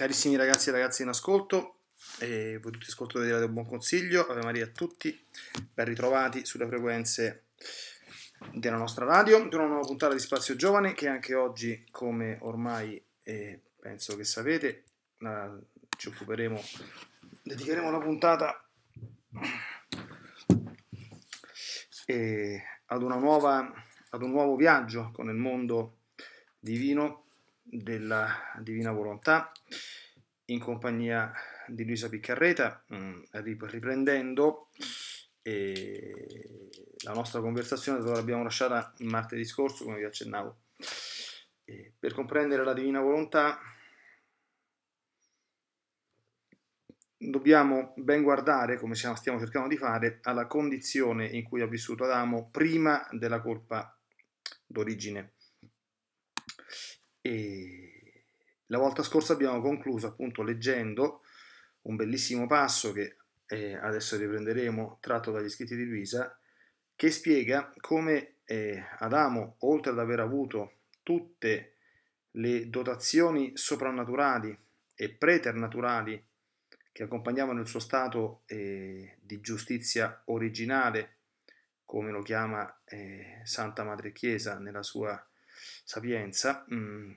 Carissimi ragazzi e ragazze in ascolto, e voi tutti ascoltatori di Radio Buon Consiglio, Ave Maria a tutti, ben ritrovati sulle frequenze della nostra radio, di una nuova puntata di Spazio Giovane che anche oggi, come ormai eh, penso che sapete, eh, ci occuperemo, dedicheremo la puntata eh, ad, nuova, ad un nuovo viaggio con il mondo divino della Divina Volontà in compagnia di Luisa Piccarreta, mm, riprendendo la nostra conversazione dove l'abbiamo lasciata martedì scorso, come vi accennavo. per comprendere la Divina Volontà dobbiamo ben guardare, come stiamo cercando di fare, alla condizione in cui ha vissuto Adamo prima della colpa d'origine e la volta scorsa abbiamo concluso appunto leggendo un bellissimo passo che eh, adesso riprenderemo, tratto dagli scritti di Luisa, che spiega come eh, Adamo, oltre ad aver avuto tutte le dotazioni soprannaturali e preternaturali che accompagnavano il suo stato eh, di giustizia originale, come lo chiama eh, Santa Madre Chiesa nella sua sapienza, mh, mm,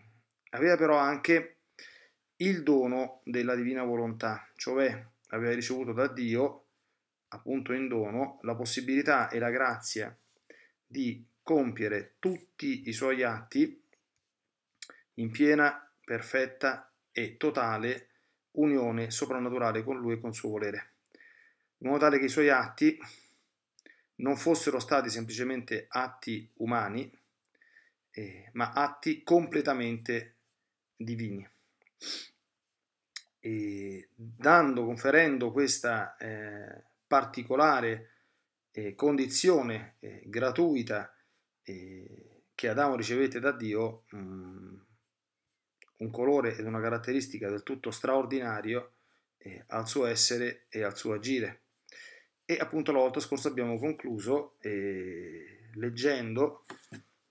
aveva però anche il dono della divina volontà, cioè aveva ricevuto da Dio, appunto in dono, la possibilità e la grazia di compiere tutti i suoi atti in piena, perfetta e totale unione soprannaturale con lui e con suo volere, in modo tale che i suoi atti non fossero stati semplicemente atti umani, eh, ma atti completamente divini. E dando, conferendo questa eh, particolare eh, condizione eh, gratuita eh, che Adamo ricevette da Dio, mh, mm, un colore ed una caratteristica del tutto straordinario eh, al suo essere e al suo agire. E appunto la volta scorsa abbiamo concluso leggendo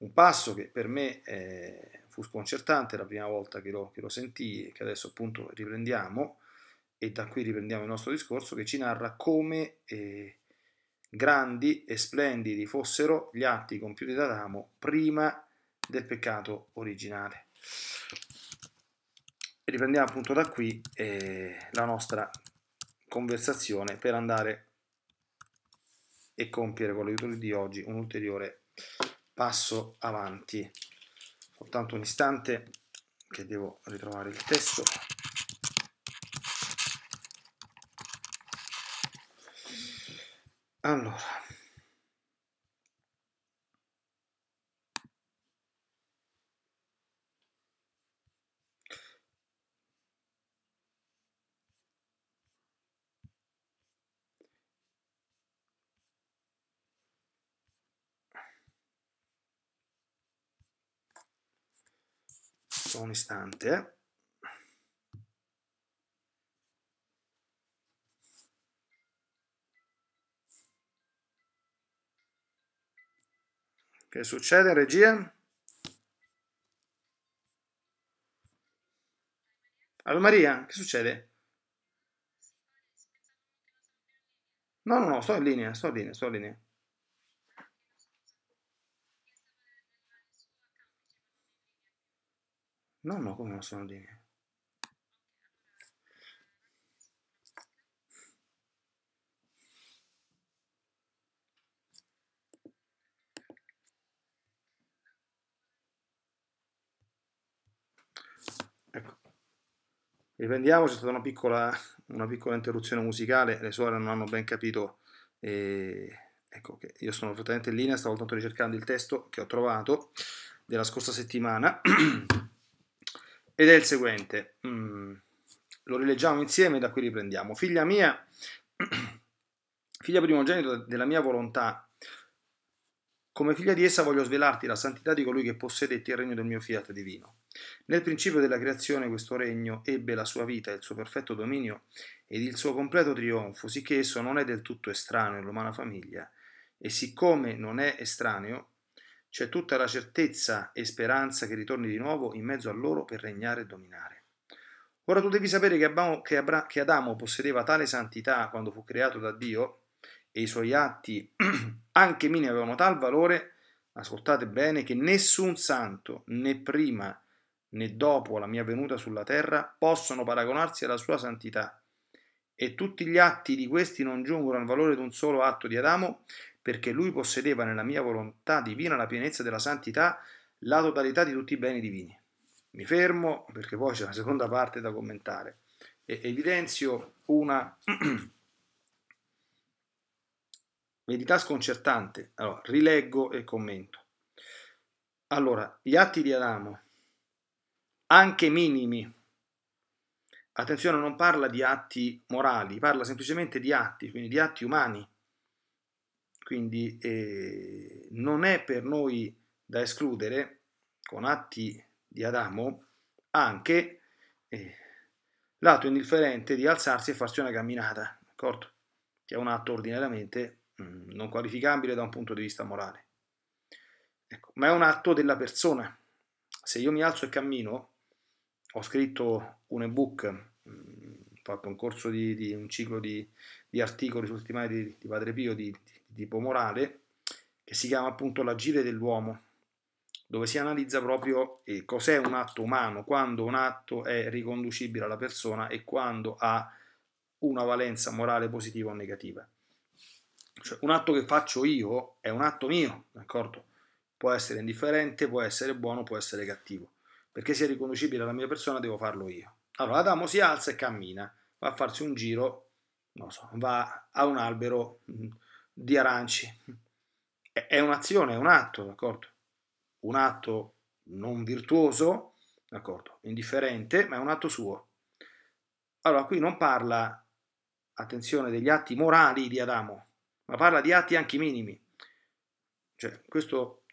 un passo che per me eh, fu sconcertante la prima volta che lo, che lo sentii e che adesso appunto riprendiamo, e da qui riprendiamo il nostro discorso, che ci narra come eh, grandi e splendidi fossero gli atti compiuti da Adamo prima del peccato originale. E riprendiamo appunto da qui eh, la nostra conversazione per andare e compiere con l'aiuto di oggi un ulteriore passo avanti soltanto un istante che devo ritrovare il testo allora adesso un istante eh. che succede regia? Ave Maria, che succede? No, no, no, sto in linea, sto in linea, sto in linea. No, no, come non sono di neve? Ecco, riprendiamo, c'è stata una piccola, una piccola interruzione musicale, le suore non hanno ben capito, eh, ecco che io sono praticamente in linea, stavo tanto ricercando il testo che ho trovato della scorsa settimana. ed è il seguente. Mm, lo rileggiamo insieme e da qui riprendiamo. Figlia mia, figlia primogenita della mia volontà, come figlia di essa voglio svelarti la santità di colui che possedette il regno del mio fiat divino. Nel principio della creazione questo regno ebbe la sua vita, il suo perfetto dominio ed il suo completo trionfo, sicché esso non è del tutto estraneo all'umana famiglia, e siccome non è estraneo, c'è tutta la certezza e speranza che ritorni di nuovo in mezzo a loro per regnare e dominare. Ora tu devi sapere che Adamo, che Abra, che Adamo possedeva tale santità quando fu creato da Dio e i suoi atti anche mini avevano tal valore, ascoltate bene, che nessun santo, né prima né dopo la mia venuta sulla terra, possono paragonarsi alla sua santità. E tutti gli atti di questi non giungono al valore di un solo atto di Adamo, perché lui possedeva nella mia volontà divina la pienezza della santità, la totalità di tutti i beni divini. Mi fermo perché poi c'è la seconda parte da commentare e evidenzio una verità sconcertante. Allora, rileggo e commento. Allora, gli atti di Adamo, anche minimi, attenzione, non parla di atti morali, parla semplicemente di atti, quindi di atti umani, quindi eh, non è per noi da escludere con atti di Adamo anche eh, l'atto indifferente di alzarsi e farsi una camminata, d'accordo? che è un atto ordinariamente mh, mm, non qualificabile da un punto di vista morale. Ecco, ma è un atto della persona. Se io mi alzo e cammino, ho scritto un ebook, ho mm, fatto un corso di, di un ciclo di, di articoli sul settimane di, di Padre Pio di, di tipo morale che si chiama appunto l'agire dell'uomo, dove si analizza proprio eh, cos'è un atto umano, quando un atto è riconducibile alla persona e quando ha una valenza morale positiva o negativa. Cioè, un atto che faccio io è un atto mio, d'accordo? Può essere indifferente, può essere buono, può essere cattivo. Perché sia riconducibile alla mia persona devo farlo io. Allora Adamo si alza e cammina, va a farsi un giro, non so, va a un albero mm, di aranci. È un'azione, è un atto, d'accordo? Un atto non virtuoso, d'accordo? Indifferente, ma è un atto suo. Allora, qui non parla, attenzione, degli atti morali di Adamo, ma parla di atti anche minimi. Cioè, questo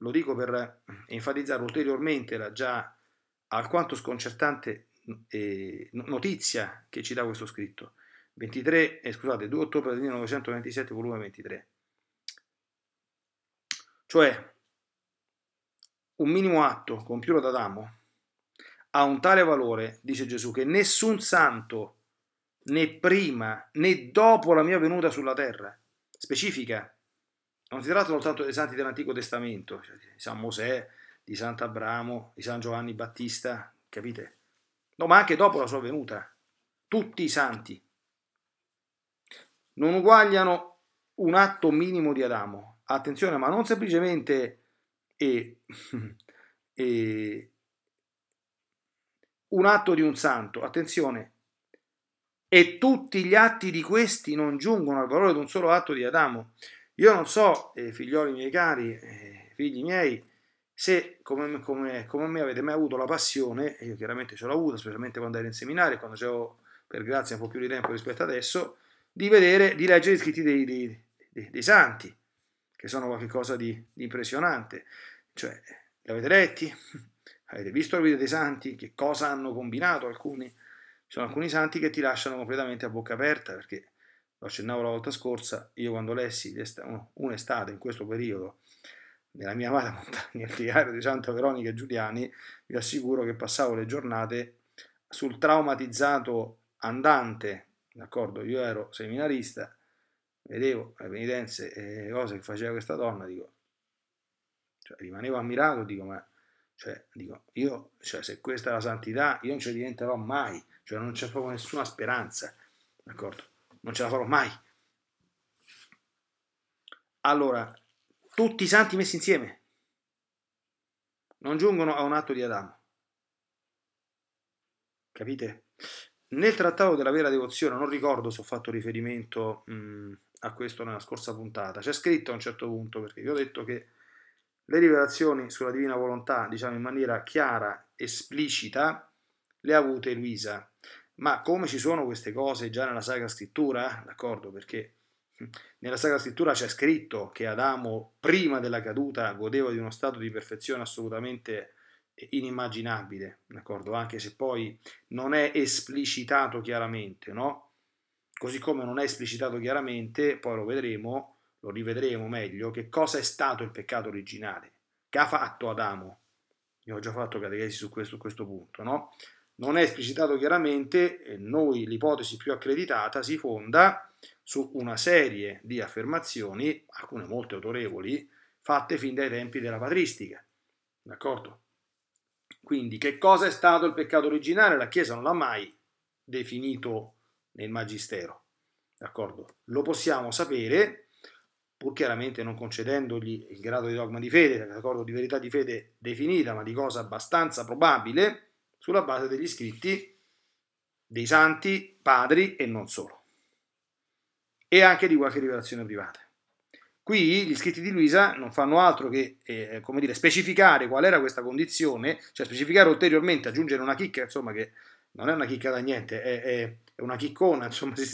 lo dico per enfatizzare ulteriormente la già alquanto sconcertante eh, notizia che ci dà questo scritto. 23, eh, scusate, 2 ottobre 1927, volume 23. Cioè, un minimo atto compiuto da Adamo ha un tale valore, dice Gesù, che nessun santo, né prima né dopo la mia venuta sulla terra, specifica, non si tratta soltanto dei santi dell'Antico Testamento, cioè di San Mosè, di Sant'Abramo, di San Giovanni Battista, capite? No, ma anche dopo la sua venuta, tutti i santi non uguagliano un atto minimo di Adamo. Attenzione, ma non semplicemente e, e un atto di un santo. Attenzione, e tutti gli atti di questi non giungono al valore di un solo atto di Adamo. Io non so, eh, figlioli miei cari, eh, figli miei, se come, come, come, me avete mai avuto la passione, e io chiaramente ce l'ho avuta, specialmente quando ero in seminario, quando avevo per grazia un po' più di tempo rispetto adesso, di, vedere, di leggere i scritti dei, dei, dei, dei santi, che sono qualcosa di, di impressionante. Cioè, li avete letti? Avete visto la vita dei santi? Che cosa hanno combinato alcuni? Ci sono alcuni santi che ti lasciano completamente a bocca aperta, perché lo accennavo la volta scorsa, io quando lessi un'estate in questo periodo nella mia amata montagna, il diario di Santa Veronica e Giuliani, vi assicuro che passavo le giornate sul traumatizzato andante d'accordo? Io ero seminarista, vedevo le penitenze e le cose che faceva questa donna, dico, cioè, rimanevo ammirato, dico, ma cioè, dico, io, cioè, se questa è la santità, io non ce la diventerò mai, cioè non c'è proprio nessuna speranza, d'accordo? Non ce la farò mai. Allora, tutti i santi messi insieme non giungono a un atto di Adamo. Capite? Nel trattato della vera devozione, non ricordo se ho fatto riferimento mh, a questo nella scorsa puntata, c'è scritto a un certo punto, perché vi ho detto che le rivelazioni sulla divina volontà, diciamo in maniera chiara, esplicita, le ha avute Luisa. Ma come ci sono queste cose già nella Sacra Scrittura? D'accordo, perché nella Sacra Scrittura c'è scritto che Adamo, prima della caduta, godeva di uno stato di perfezione assolutamente inimmaginabile, d'accordo? Anche se poi non è esplicitato chiaramente, no? Così come non è esplicitato chiaramente, poi lo vedremo, lo rivedremo meglio, che cosa è stato il peccato originale, che ha fatto Adamo. Io ho già fatto catechesi su questo, questo punto, no? Non è esplicitato chiaramente, e noi l'ipotesi più accreditata si fonda su una serie di affermazioni, alcune molto autorevoli, fatte fin dai tempi della patristica, d'accordo? Quindi che cosa è stato il peccato originale? La Chiesa non l'ha mai definito nel Magistero, d'accordo? Lo possiamo sapere, pur chiaramente non concedendogli il grado di dogma di fede, d'accordo? Di verità di fede definita, ma di cosa abbastanza probabile, sulla base degli scritti dei santi, padri e non solo, e anche di qualche rivelazione privata. Qui gli scritti di Luisa non fanno altro che eh, dire, specificare qual era questa condizione, cioè specificare ulteriormente, aggiungere una chicca, insomma, che non è una chicca da niente, è, è, è una chiccona, insomma, si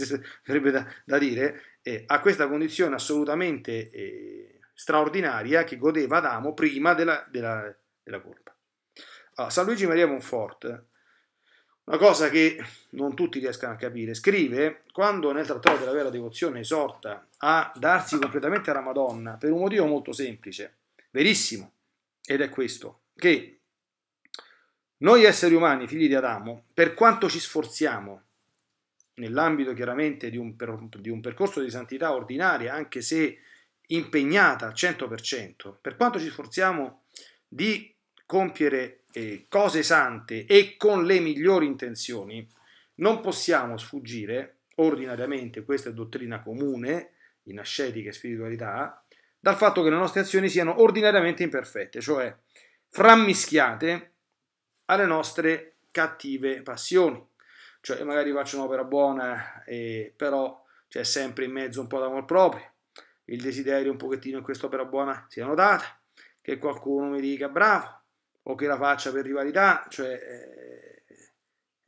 sarebbe da, da dire, eh, a questa condizione assolutamente eh, straordinaria che godeva Adamo prima della, della, della colpa. Allora, ah, San Luigi Maria Monfort una cosa che non tutti riescano a capire. Scrive, quando nel Trattato della Vera Devozione esorta a darsi completamente alla Madonna, per un motivo molto semplice, verissimo, ed è questo, che noi esseri umani, figli di Adamo, per quanto ci sforziamo, nell'ambito chiaramente di un, per, di un, percorso di santità ordinaria, anche se impegnata al 100%, per quanto ci sforziamo di compiere eh, cose sante e con le migliori intenzioni, non possiamo sfuggire, ordinariamente questa è dottrina comune in ascetica e spiritualità, dal fatto che le nostre azioni siano ordinariamente imperfette, cioè frammischiate alle nostre cattive passioni. Cioè magari faccio un'opera buona, eh, però c'è cioè, sempre in mezzo un po' d'amor proprio, il desiderio un pochettino in quest'opera buona sia notata, che qualcuno mi dica bravo, o che la faccia per rivalità, cioè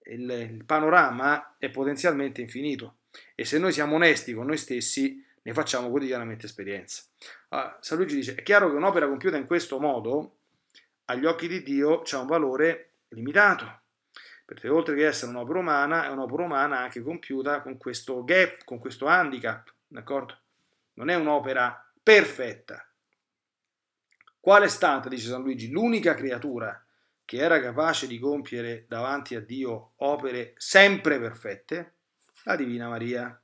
eh, il, il panorama è potenzialmente infinito e se noi siamo onesti con noi stessi ne facciamo quotidianamente esperienza. Allora, San Luigi dice, è chiaro che un'opera compiuta in questo modo, agli occhi di Dio, ha un valore limitato, perché oltre che essere un'opera umana, è un'opera umana anche compiuta con questo gap, con questo handicap, d'accordo? Non è un'opera perfetta, Qual è stata, dice San Luigi, l'unica creatura che era capace di compiere davanti a Dio opere sempre perfette? La Divina Maria.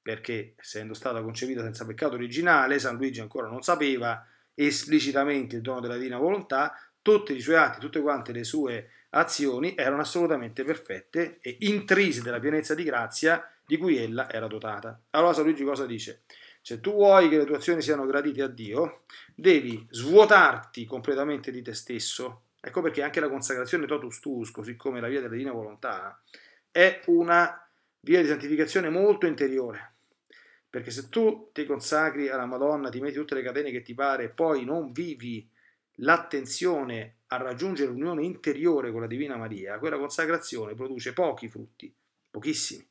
Perché, essendo stata concepita senza peccato originale, San Luigi ancora non sapeva esplicitamente il dono della Divina Volontà, tutti i suoi atti, tutte quante le sue azioni erano assolutamente perfette e intrise della pienezza di grazia di cui ella era dotata. Allora San Luigi cosa dice? Se tu vuoi che le tue azioni siano gradite a Dio, devi svuotarti completamente di te stesso. Ecco perché anche la consacrazione totus tuus, così come la via della divina volontà, è una via di santificazione molto interiore. Perché se tu ti consacri alla Madonna, ti metti tutte le catene che ti pare, poi non vivi l'attenzione a raggiungere l'unione interiore con la Divina Maria, quella consacrazione produce pochi frutti, pochissimi.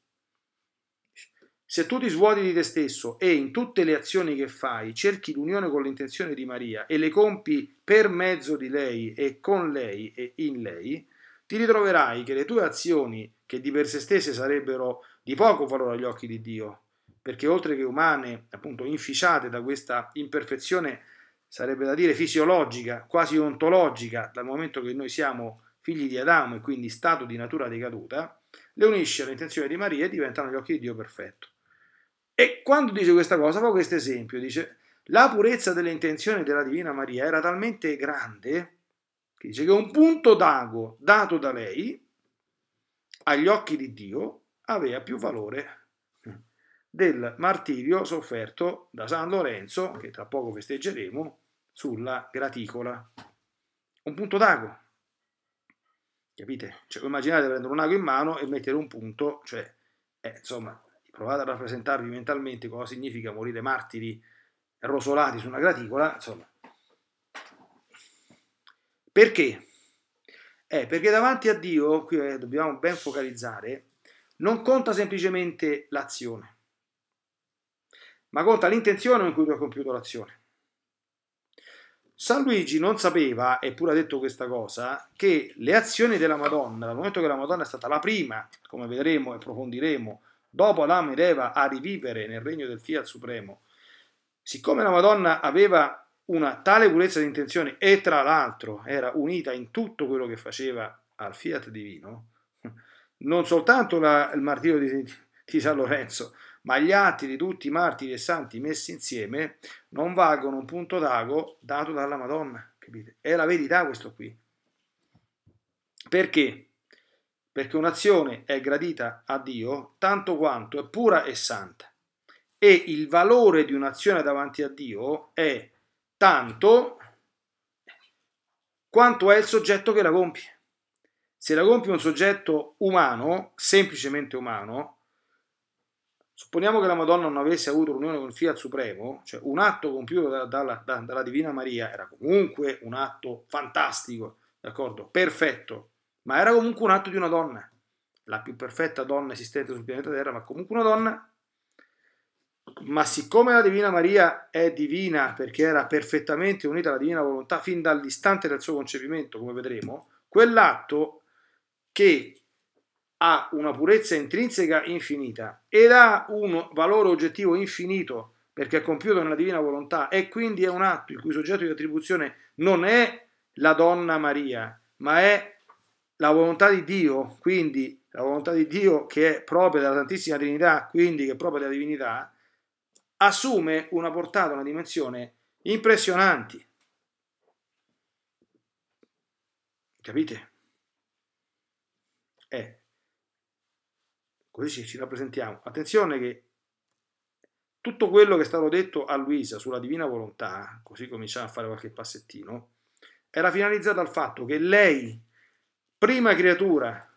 Se tu ti svuoti di te stesso e in tutte le azioni che fai cerchi l'unione con l'intenzione di Maria e le compi per mezzo di lei e con lei e in lei, ti ritroverai che le tue azioni, che di per sé stesse sarebbero di poco valore agli occhi di Dio, perché oltre che umane, appunto inficiate da questa imperfezione, sarebbe da dire fisiologica, quasi ontologica, dal momento che noi siamo figli di Adamo e quindi stato di natura decaduta, le unisce all'intenzione di Maria e diventano gli occhi di Dio perfetto. E quando dice questa cosa fa questo esempio, dice la purezza delle intenzioni della Divina Maria era talmente grande che dice che un punto d'ago dato da lei agli occhi di Dio aveva più valore del martirio sofferto da San Lorenzo, che tra poco festeggeremo, sulla graticola. Un punto d'ago. Capite? Cioè, immaginate prendere un ago in mano e mettere un punto, cioè, eh, insomma, provate a rappresentarvi mentalmente cosa significa morire martiri rosolati su una graticola, insomma. Perché? Eh, perché davanti a Dio, qui eh, dobbiamo ben focalizzare, non conta semplicemente l'azione, ma conta l'intenzione con cui tu hai compiuto l'azione. San Luigi non sapeva, eppure ha detto questa cosa, che le azioni della Madonna, dal momento che la Madonna è stata la prima, come vedremo e approfondiremo, dopo Adamo ed Eva a rivivere nel regno del Fiat Supremo, siccome la Madonna aveva una tale purezza di intenzioni e tra l'altro era unita in tutto quello che faceva al Fiat divino, non soltanto la, il martirio di, di San Lorenzo, ma gli atti di tutti i martiri e santi messi insieme non valgono un punto d'ago dato dalla Madonna, capite? È la verità questo qui. Perché? perché un'azione è gradita a Dio tanto quanto è pura e santa. E il valore di un'azione davanti a Dio è tanto quanto è il soggetto che la compie. Se la compie un soggetto umano, semplicemente umano, supponiamo che la Madonna non avesse avuto un'unione con il Fiat Supremo, cioè un atto compiuto da, da, da, dalla Divina Maria era comunque un atto fantastico, d'accordo? Perfetto ma era comunque un atto di una donna, la più perfetta donna esistente sul pianeta Terra, ma comunque una donna. Ma siccome la Divina Maria è divina perché era perfettamente unita alla Divina Volontà fin dall'istante del suo concepimento, come vedremo, quell'atto che ha una purezza intrinseca infinita ed ha un valore oggettivo infinito perché è compiuto nella Divina Volontà e quindi è un atto il cui soggetto di attribuzione non è la Donna Maria, ma è la volontà di Dio, quindi la volontà di Dio che è propria della Santissima Trinità, quindi che è propria della divinità, assume una portata, una dimensione impressionanti. Capite? Eh. Così ci rappresentiamo. Attenzione che tutto quello che è stato detto a Luisa sulla divina volontà, così cominciamo a fare qualche passettino, era finalizzato al fatto che lei prima creatura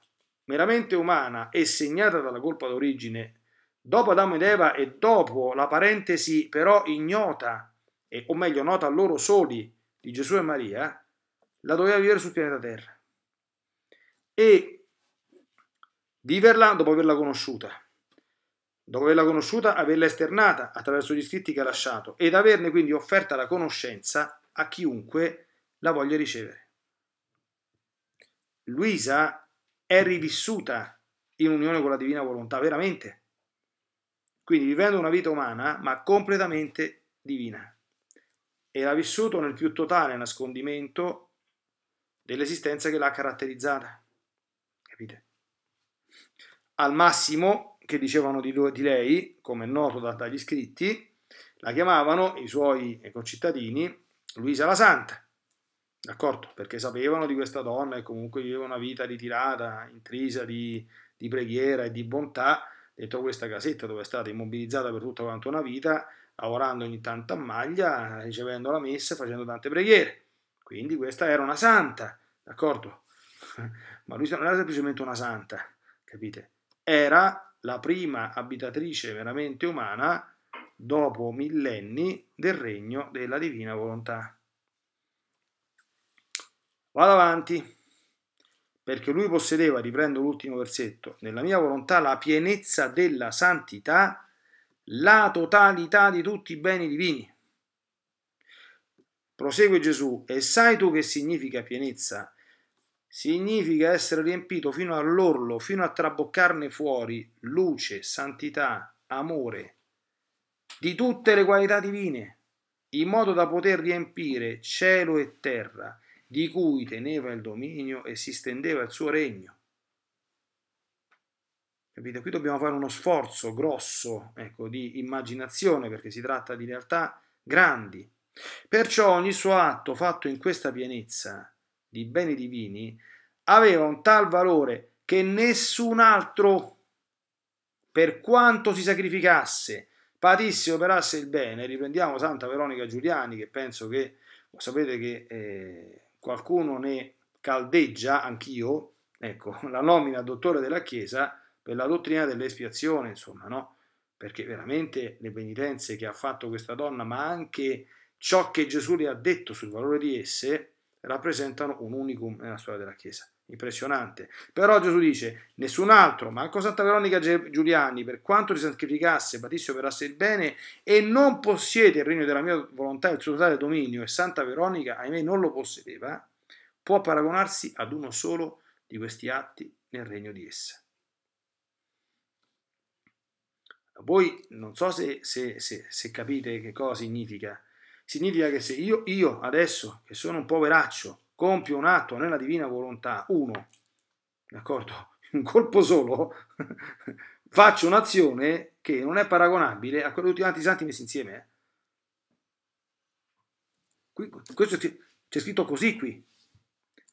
meramente umana e segnata dalla colpa d'origine, dopo Adamo ed Eva e dopo la parentesi però ignota, e, o meglio nota a loro soli, di Gesù e Maria, la doveva vivere sul pianeta Terra. E viverla dopo averla conosciuta, dopo averla conosciuta, averla esternata attraverso gli scritti che ha lasciato ed averne quindi offerta la conoscenza a chiunque la voglia ricevere. Luisa è rivissuta in unione con la divina volontà, veramente. Quindi vivendo una vita umana, ma completamente divina. E l'ha vissuto nel più totale nascondimento dell'esistenza che l'ha caratterizzata. Capite? Al massimo, che dicevano di, lui, di lei, come è noto da, dagli scritti, la chiamavano i suoi concittadini ecco, Luisa la Santa d'accordo? Perché sapevano di questa donna e comunque viveva una vita ritirata, intrisa di, di preghiera e di bontà, dentro questa casetta dove è stata immobilizzata per tutta quanto una vita, lavorando ogni tanto a maglia, ricevendo la messa, e facendo tante preghiere. Quindi questa era una santa, d'accordo? Ma lui non era semplicemente una santa, capite? Era la prima abitatrice veramente umana dopo millenni del regno della divina volontà. Vado avanti, perché lui possedeva, riprendo l'ultimo versetto, nella mia volontà la pienezza della santità, la totalità di tutti i beni divini. Prosegue Gesù, e sai tu che significa pienezza? Significa essere riempito fino all'orlo, fino a traboccarne fuori luce, santità, amore, di tutte le qualità divine, in modo da poter riempire cielo e terra, di cui teneva il dominio e si stendeva il suo regno. Capite? Qui dobbiamo fare uno sforzo grosso ecco, di immaginazione perché si tratta di realtà grandi. Perciò ogni suo atto fatto in questa pienezza di beni divini aveva un tal valore che nessun altro, per quanto si sacrificasse, patisse operasse il bene, riprendiamo Santa Veronica Giuliani che penso che, lo sapete che eh, qualcuno ne caldeggia, anch'io, ecco, la nomina dottore della Chiesa per la dottrina dell'espiazione, insomma, no? Perché veramente le penitenze che ha fatto questa donna, ma anche ciò che Gesù le ha detto sul valore di esse, rappresentano un unicum nella storia della Chiesa. Impressionante. Però Gesù dice, nessun altro, manco Santa Veronica Giuliani, per quanto si sacrificasse, patisse e operasse il bene, e non possiede il regno della mia volontà e il suo totale dominio, e Santa Veronica, ahimè, non lo possedeva, può paragonarsi ad uno solo di questi atti nel regno di essa. Voi non so se, se, se, se capite che cosa significa. Significa che se io, io adesso, che sono un poveraccio, compio un atto nella divina volontà, uno, d'accordo? Un colpo solo, faccio un'azione che non è paragonabile a quella di tutti i santi messi insieme. Eh. Qui, questo c'è scritto così qui,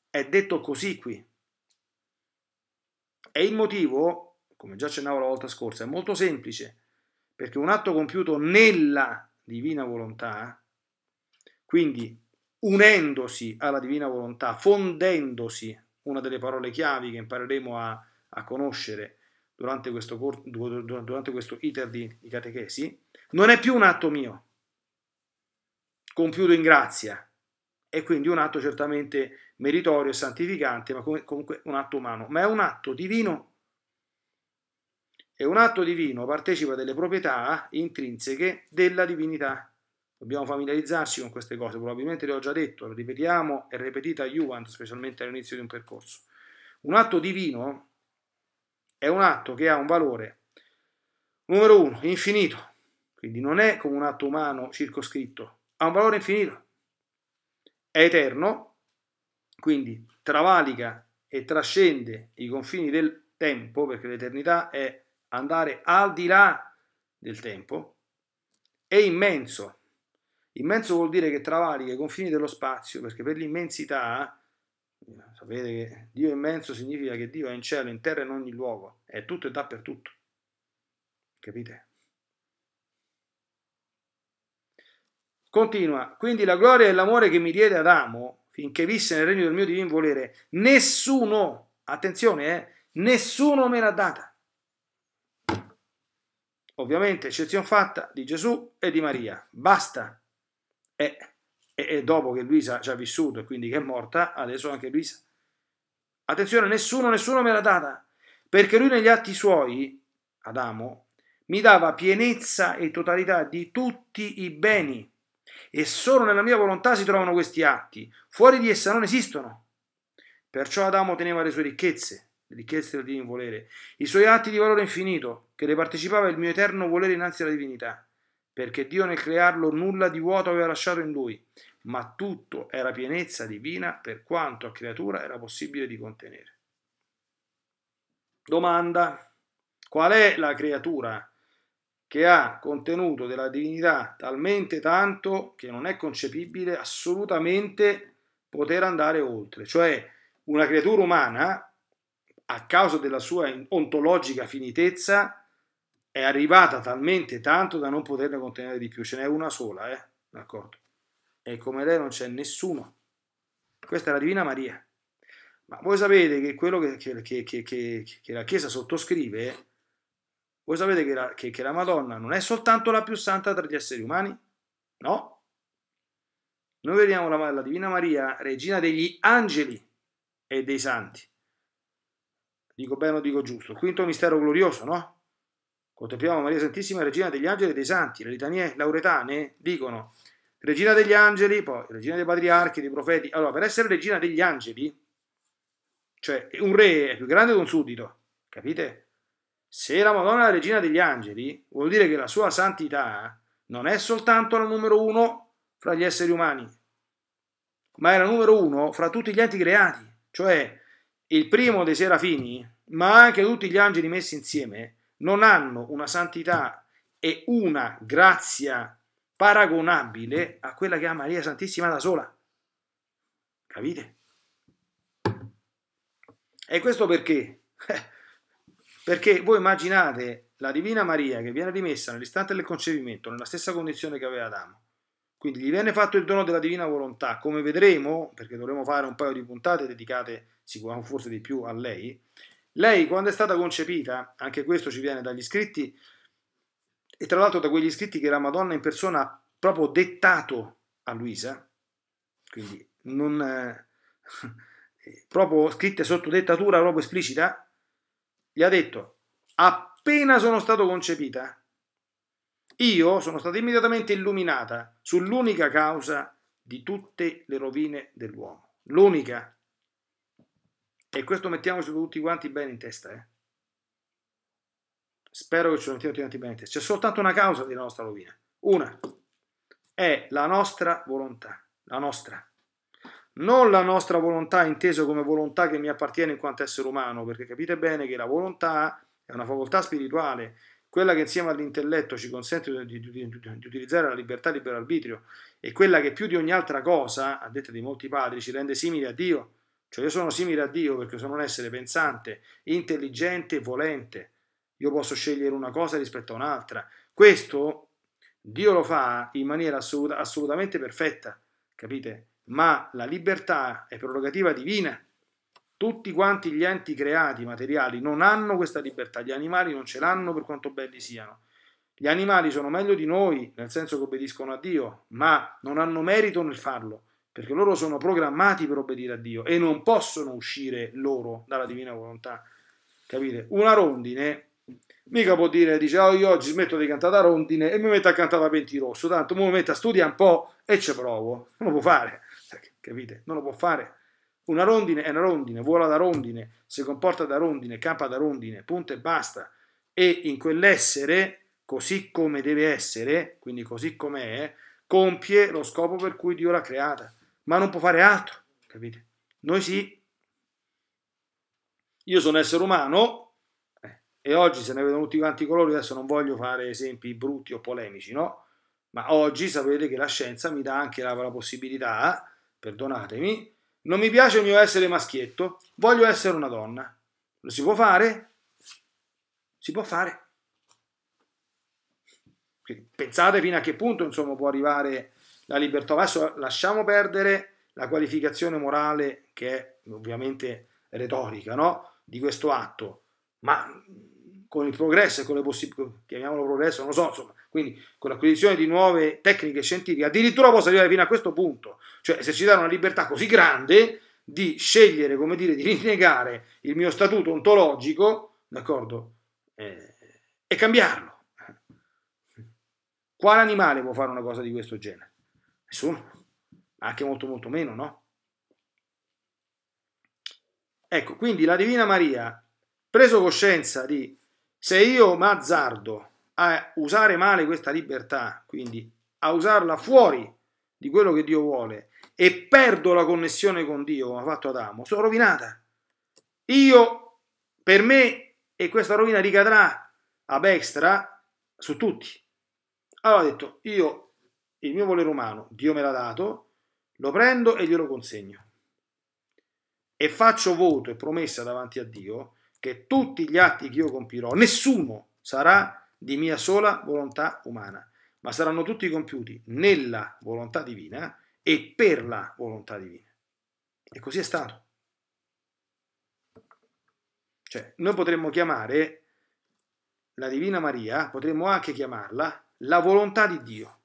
è detto così qui. E il motivo, come già accennavo la volta scorsa, è molto semplice, perché un atto compiuto nella divina volontà, quindi unendosi alla divina volontà, fondendosi, una delle parole chiavi che impareremo a, a conoscere durante questo, durante questo iter di, di catechesi, non è più un atto mio, compiuto in grazia, è quindi un atto certamente meritorio e santificante, ma comunque un atto umano, ma è un atto divino. E un atto divino partecipa delle proprietà intrinseche della divinità Dobbiamo familiarizzarci con queste cose, probabilmente le ho già detto, lo ripetiamo e ripetita Juventus, specialmente all'inizio di un percorso. Un atto divino è un atto che ha un valore, numero uno, infinito, quindi non è come un atto umano circoscritto, ha un valore infinito, è eterno, quindi travalica e trascende i confini del tempo, perché l'eternità è andare al di là del tempo, è immenso, Immenso vuol dire che travalica i confini dello spazio, perché per l'immensità, eh, sapete che Dio è immenso significa che Dio è in cielo, in terra e in ogni luogo, è tutto e dappertutto. Capite? Continua, quindi la gloria e l'amore che mi diede Adamo, finché visse nel regno del mio divino volere, nessuno, attenzione, eh, nessuno me l'ha data. Ovviamente eccezione fatta di Gesù e di Maria. Basta, e, e, e dopo che Luisa ci ha vissuto e quindi che è morta, adesso anche Luisa. Attenzione, nessuno, nessuno me l'ha data, perché lui negli atti suoi, Adamo, mi dava pienezza e totalità di tutti i beni e solo nella mia volontà si trovano questi atti, fuori di essa non esistono. Perciò Adamo teneva le sue ricchezze, le ricchezze del divino volere, i suoi atti di valore infinito, che le partecipava il mio eterno volere innanzi alla divinità perché Dio nel crearlo nulla di vuoto aveva lasciato in lui, ma tutto era pienezza divina per quanto a creatura era possibile di contenere. Domanda, qual è la creatura che ha contenuto della divinità talmente tanto che non è concepibile assolutamente poter andare oltre? Cioè una creatura umana, a causa della sua ontologica finitezza, è arrivata talmente tanto da non poterne contenere di più, ce n'è una sola, eh? d'accordo? E come lei non c'è nessuno. Questa è la Divina Maria. Ma voi sapete che quello che, che, che, che la Chiesa sottoscrive, voi sapete la, che la Madonna non è soltanto la più santa tra gli esseri umani? No, noi vediamo la, la, Divina Maria, regina degli angeli e dei santi. Dico bene o dico giusto. Quinto mistero glorioso, no? Contempliamo Maria Santissima, Regina degli Angeli e dei Santi. Le litanie lauretane dicono Regina degli Angeli, poi Regina dei Patriarchi, dei Profeti. Allora, per essere Regina degli Angeli, cioè un re è più grande di un suddito, capite? Se la Madonna è la Regina degli Angeli, vuol dire che la sua santità non è soltanto la numero uno fra gli esseri umani, ma è la numero uno fra tutti gli enti creati, cioè il primo dei serafini, ma anche tutti gli angeli messi insieme, non hanno una santità e una grazia paragonabile a quella che ha Maria Santissima da sola. Capite? E questo perché? Perché voi immaginate la Divina Maria che viene rimessa nell'istante del concepimento, nella stessa condizione che aveva Adamo. Quindi gli viene fatto il dono della Divina Volontà, come vedremo, perché dovremo fare un paio di puntate dedicate sicuramente forse di più a lei, lei quando è stata concepita, anche questo ci viene dagli scritti, e tra l'altro da quegli scritti che la Madonna in persona ha proprio dettato a Luisa, quindi non, eh, proprio scritte sotto dettatura proprio esplicita, gli ha detto appena sono stato concepita, io sono stata immediatamente illuminata sull'unica causa di tutte le rovine dell'uomo, l'unica e questo mettiamoci tutti quanti bene in testa. Eh. Spero che ce lo mettiamo tutti quanti bene in testa. C'è soltanto una causa della nostra rovina. Una. È la nostra volontà. La nostra. Non la nostra volontà intesa come volontà che mi appartiene in quanto essere umano, perché capite bene che la volontà è una facoltà spirituale, quella che insieme all'intelletto ci consente di, di, di, di utilizzare la libertà e libero arbitrio, e quella che più di ogni altra cosa, a detta di molti padri, ci rende simili a Dio cioè io sono simile a Dio perché sono un essere pensante, intelligente e volente. Io posso scegliere una cosa rispetto a un'altra. Questo Dio lo fa in maniera assoluta, assolutamente perfetta, capite? Ma la libertà è prerogativa divina. Tutti quanti gli enti creati, materiali, non hanno questa libertà. Gli animali non ce l'hanno per quanto belli siano. Gli animali sono meglio di noi, nel senso che obbediscono a Dio, ma non hanno merito nel farlo perché loro sono programmati per obbedire a Dio e non possono uscire loro dalla divina volontà. Capite? Una rondine mica può dire, dice, oh, io oggi smetto di cantare la rondine e mi metto a cantare la Pentirosso, tanto mi metto a studiare un po' e ci provo. Non lo può fare, capite? Non lo può fare. Una rondine è una rondine, vola da rondine, si comporta da rondine, campa da rondine, punto e basta. E in quell'essere, così come deve essere, quindi così com'è, compie lo scopo per cui Dio l'ha creata ma non può fare altro, capite? Noi sì. Io sono essere umano eh, e oggi se ne vedono tutti quanti i colori, adesso non voglio fare esempi brutti o polemici, no? Ma oggi sapete che la scienza mi dà anche la, la possibilità, perdonatemi, non mi piace il mio essere maschietto, voglio essere una donna. Lo si può fare? Si può fare. Pensate fino a che punto, insomma, può arrivare la libertà. Adesso lasciamo perdere la qualificazione morale che è ovviamente retorica no? di questo atto, ma con il progresso e con le possibilità, chiamiamolo progresso, non so, insomma, quindi con l'acquisizione di nuove tecniche scientifiche, addirittura posso arrivare fino a questo punto, cioè esercitare una libertà così grande di scegliere, come dire, di rinnegare il mio statuto ontologico, d'accordo, eh, e cambiarlo. Quale animale può fare una cosa di questo genere? Nessuno, anche molto molto meno, no? Ecco, quindi la Divina Maria, preso coscienza di se io mi azzardo a usare male questa libertà, quindi a usarla fuori di quello che Dio vuole, e perdo la connessione con Dio, come ha fatto Adamo, sono rovinata. Io, per me, e questa rovina ricadrà a Bextra su tutti. Allora ho detto, io il mio volere umano, Dio me l'ha dato, lo prendo e glielo consegno. E faccio voto e promessa davanti a Dio che tutti gli atti che io compirò, nessuno sarà di mia sola volontà umana, ma saranno tutti compiuti nella volontà divina e per la volontà divina. E così è stato. Cioè, noi potremmo chiamare la Divina Maria, potremmo anche chiamarla la volontà di Dio.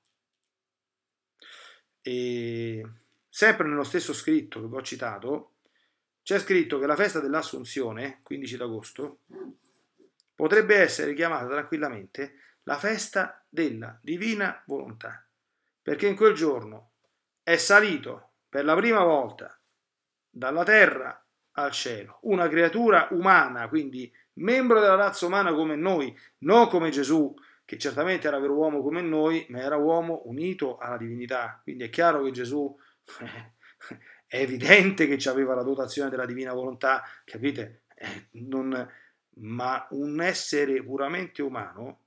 E sempre nello stesso scritto che vi ho citato, c'è scritto che la festa dell'Assunzione, 15 d'agosto, potrebbe essere chiamata tranquillamente la festa della divina volontà, perché in quel giorno è salito per la prima volta dalla terra al cielo una creatura umana, quindi membro della razza umana come noi, non come Gesù, che certamente era vero uomo come noi, ma era uomo unito alla divinità. Quindi è chiaro che Gesù è evidente che ci aveva la dotazione della divina volontà, capite? Eh, non, ma un essere puramente umano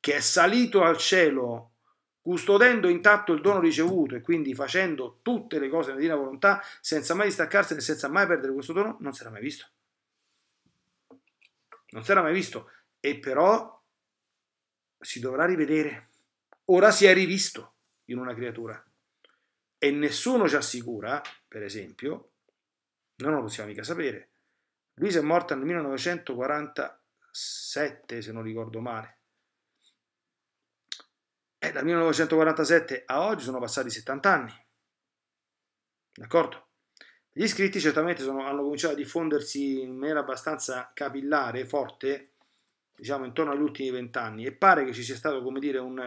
che è salito al cielo custodendo intatto il dono ricevuto e quindi facendo tutte le cose nella divina volontà senza mai distaccarsene, senza mai perdere questo dono, non si era mai visto. Non si era mai visto. E però si dovrà rivedere. Ora si è rivisto in una creatura. E nessuno ci assicura, per esempio, noi non lo possiamo mica sapere, Luisa è morta nel 1947, se non ricordo male. E dal 1947 a oggi sono passati 70 anni. D'accordo? Gli iscritti certamente sono, hanno cominciato a diffondersi in maniera abbastanza capillare, forte, diciamo, intorno agli ultimi vent'anni e pare che ci sia stato come dire, un,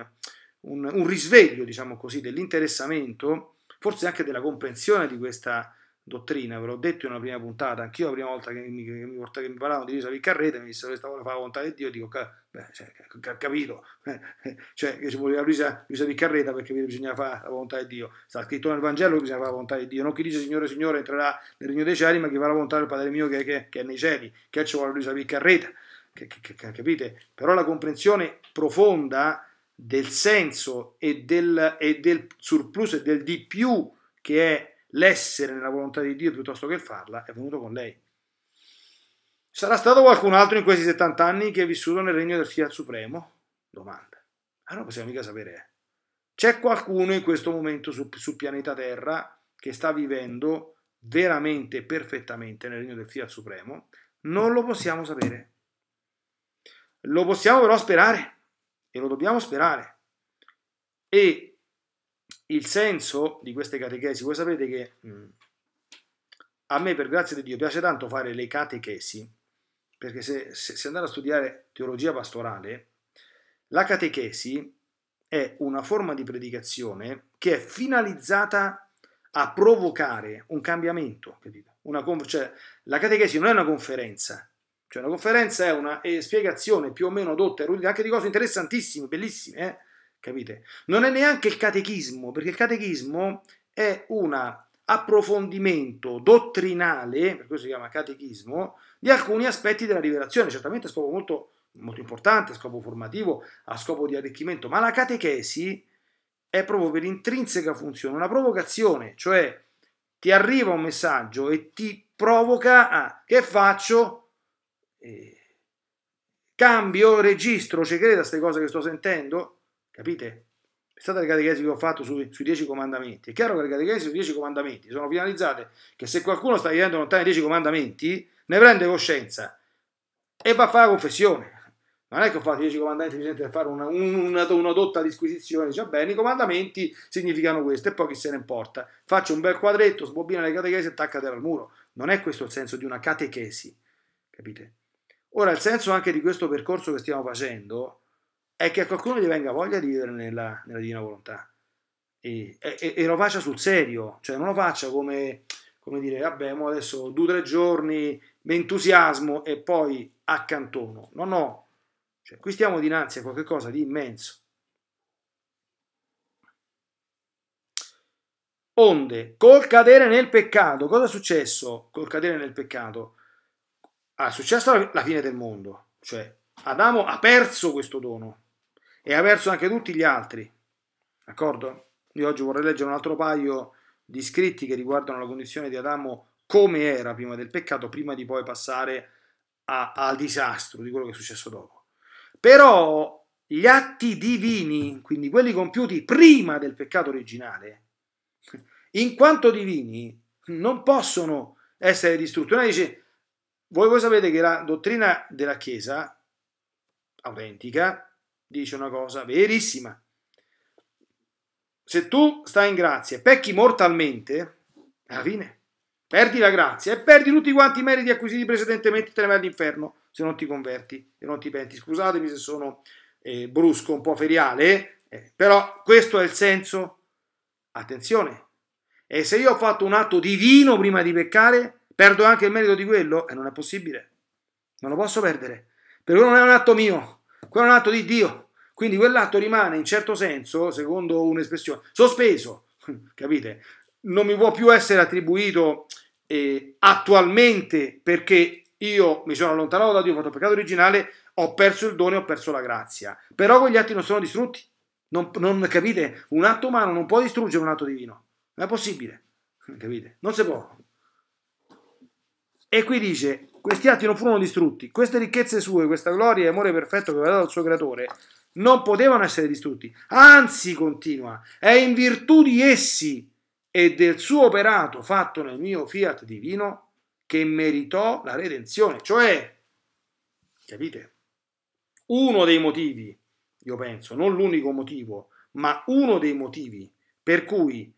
un, un risveglio diciamo così, dell'interessamento, forse anche della comprensione di questa dottrina, ve l'ho detto in una prima puntata, anch'io la prima volta che mi, che mi, portavo, che mi parlavano di Luisa Carrete mi dissero che stavo fare la volontà di Dio, dico, beh, cioè, capito, cioè che ci voleva Luisa, Luisa Piccarreta perché bisogna fare la volontà di Dio, sta scritto nel Vangelo che bisogna fare la volontà di Dio, non chi dice Signore, Signore entrerà nel regno dei cieli, ma chi fa la volontà del Padre mio che, che, che è nei cieli, che ci vuole Luisa Piccarreta, capite? Però la comprensione profonda del senso e del, e del surplus e del di più che è l'essere nella volontà di Dio piuttosto che farla è venuto con lei. Sarà stato qualcun altro in questi 70 anni che è vissuto nel regno del Fiat Supremo? Domanda. Ah, non possiamo mica sapere. Eh. C'è qualcuno in questo momento sul su pianeta Terra che sta vivendo veramente perfettamente nel regno del Fiat Supremo? Non lo possiamo sapere. Lo possiamo però sperare e lo dobbiamo sperare. E il senso di queste catechesi, voi sapete che mh, mm, a me per grazia di Dio piace tanto fare le catechesi, perché se, se, se andate a studiare teologia pastorale, la catechesi è una forma di predicazione che è finalizzata a provocare un cambiamento, capito? Una, cioè, la catechesi non è una conferenza, cioè una conferenza è una è spiegazione più o meno dotta e erudita anche di cose interessantissime, bellissime, eh? capite? Non è neanche il catechismo, perché il catechismo è un approfondimento dottrinale, per questo si chiama catechismo, di alcuni aspetti della rivelazione, certamente a scopo molto, molto importante, a scopo formativo, a scopo di arricchimento, ma la catechesi è proprio per intrinseca funzione, una provocazione, cioè ti arriva un messaggio e ti provoca a ah, che faccio? Eh, cambio, registro, ci crede a queste cose che sto sentendo? Capite? è stata la catechesi che ho fatto sui, sui dieci comandamenti. È chiaro che le catechesi sui dieci comandamenti sono finalizzate che se qualcuno sta vivendo lontano i dieci comandamenti, ne prende coscienza e va a fare la confessione. Non è che ho fatto i dieci comandamenti, mi sento a fare una, una, una dotta disquisizione. Dice, cioè, bene, i comandamenti significano questo e poi chi se ne importa. Faccio un bel quadretto, sbobbina le catechesi e attaccatela al muro. Non è questo il senso di una catechesi, capite? Ora, il senso anche di questo percorso che stiamo facendo è che a qualcuno gli venga voglia di vivere nella, nella divina volontà e, e, e, lo faccia sul serio, cioè non lo faccia come, come dire, vabbè, mo adesso due o tre giorni mi entusiasmo e poi accantono. No, no, cioè, qui stiamo dinanzi a qualcosa di immenso. Onde, col cadere nel peccato, cosa è successo col cadere nel peccato? Ah, è la fine del mondo, cioè Adamo ha perso questo dono e ha perso anche tutti gli altri, d'accordo? Io oggi vorrei leggere un altro paio di scritti che riguardano la condizione di Adamo come era prima del peccato, prima di poi passare a, al disastro di quello che è successo dopo. Però gli atti divini, quindi quelli compiuti prima del peccato originale, in quanto divini, non possono essere distrutti. Una dice, voi, voi sapete che la dottrina della Chiesa autentica dice una cosa verissima. Se tu stai in grazia e pecchi mortalmente, alla fine perdi la grazia e perdi tutti quanti i meriti acquisiti precedentemente te ne vai all'inferno se non ti converti e non ti penti. Scusatemi se sono eh, brusco, un po' feriale, eh, però questo è il senso. Attenzione, e se io ho fatto un atto divino prima di peccare, Perdo anche il merito di quello? E eh, non è possibile. Non lo posso perdere. Perché quello non è un atto mio, quello è un atto di Dio. Quindi quell'atto rimane in certo senso, secondo un'espressione, sospeso. Capite? Non mi può più essere attribuito eh, attualmente perché io mi sono allontanato da Dio, ho fatto il peccato originale, ho perso il dono e ho perso la grazia. Però quegli atti non sono distrutti. Non, non, capite? Un atto umano non può distruggere un atto divino. Non è possibile. Capite? Non si può. E qui dice, questi atti non furono distrutti, queste ricchezze sue, questa gloria e amore perfetto che aveva dato al suo creatore, non potevano essere distrutti. Anzi, continua, è in virtù di essi e del suo operato fatto nel mio fiat divino che meritò la redenzione. Cioè, capite? Uno dei motivi, io penso, non l'unico motivo, ma uno dei motivi per cui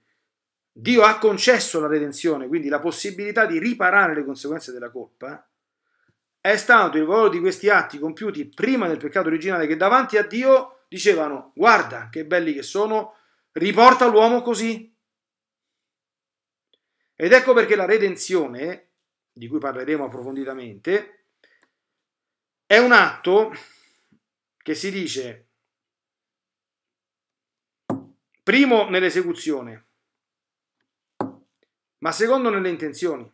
Dio ha concesso la redenzione, quindi la possibilità di riparare le conseguenze della colpa, è stato il valore di questi atti compiuti prima del peccato originale che davanti a Dio dicevano guarda che belli che sono, riporta l'uomo così. Ed ecco perché la redenzione, di cui parleremo approfonditamente, è un atto che si dice primo nell'esecuzione, ma secondo nelle intenzioni,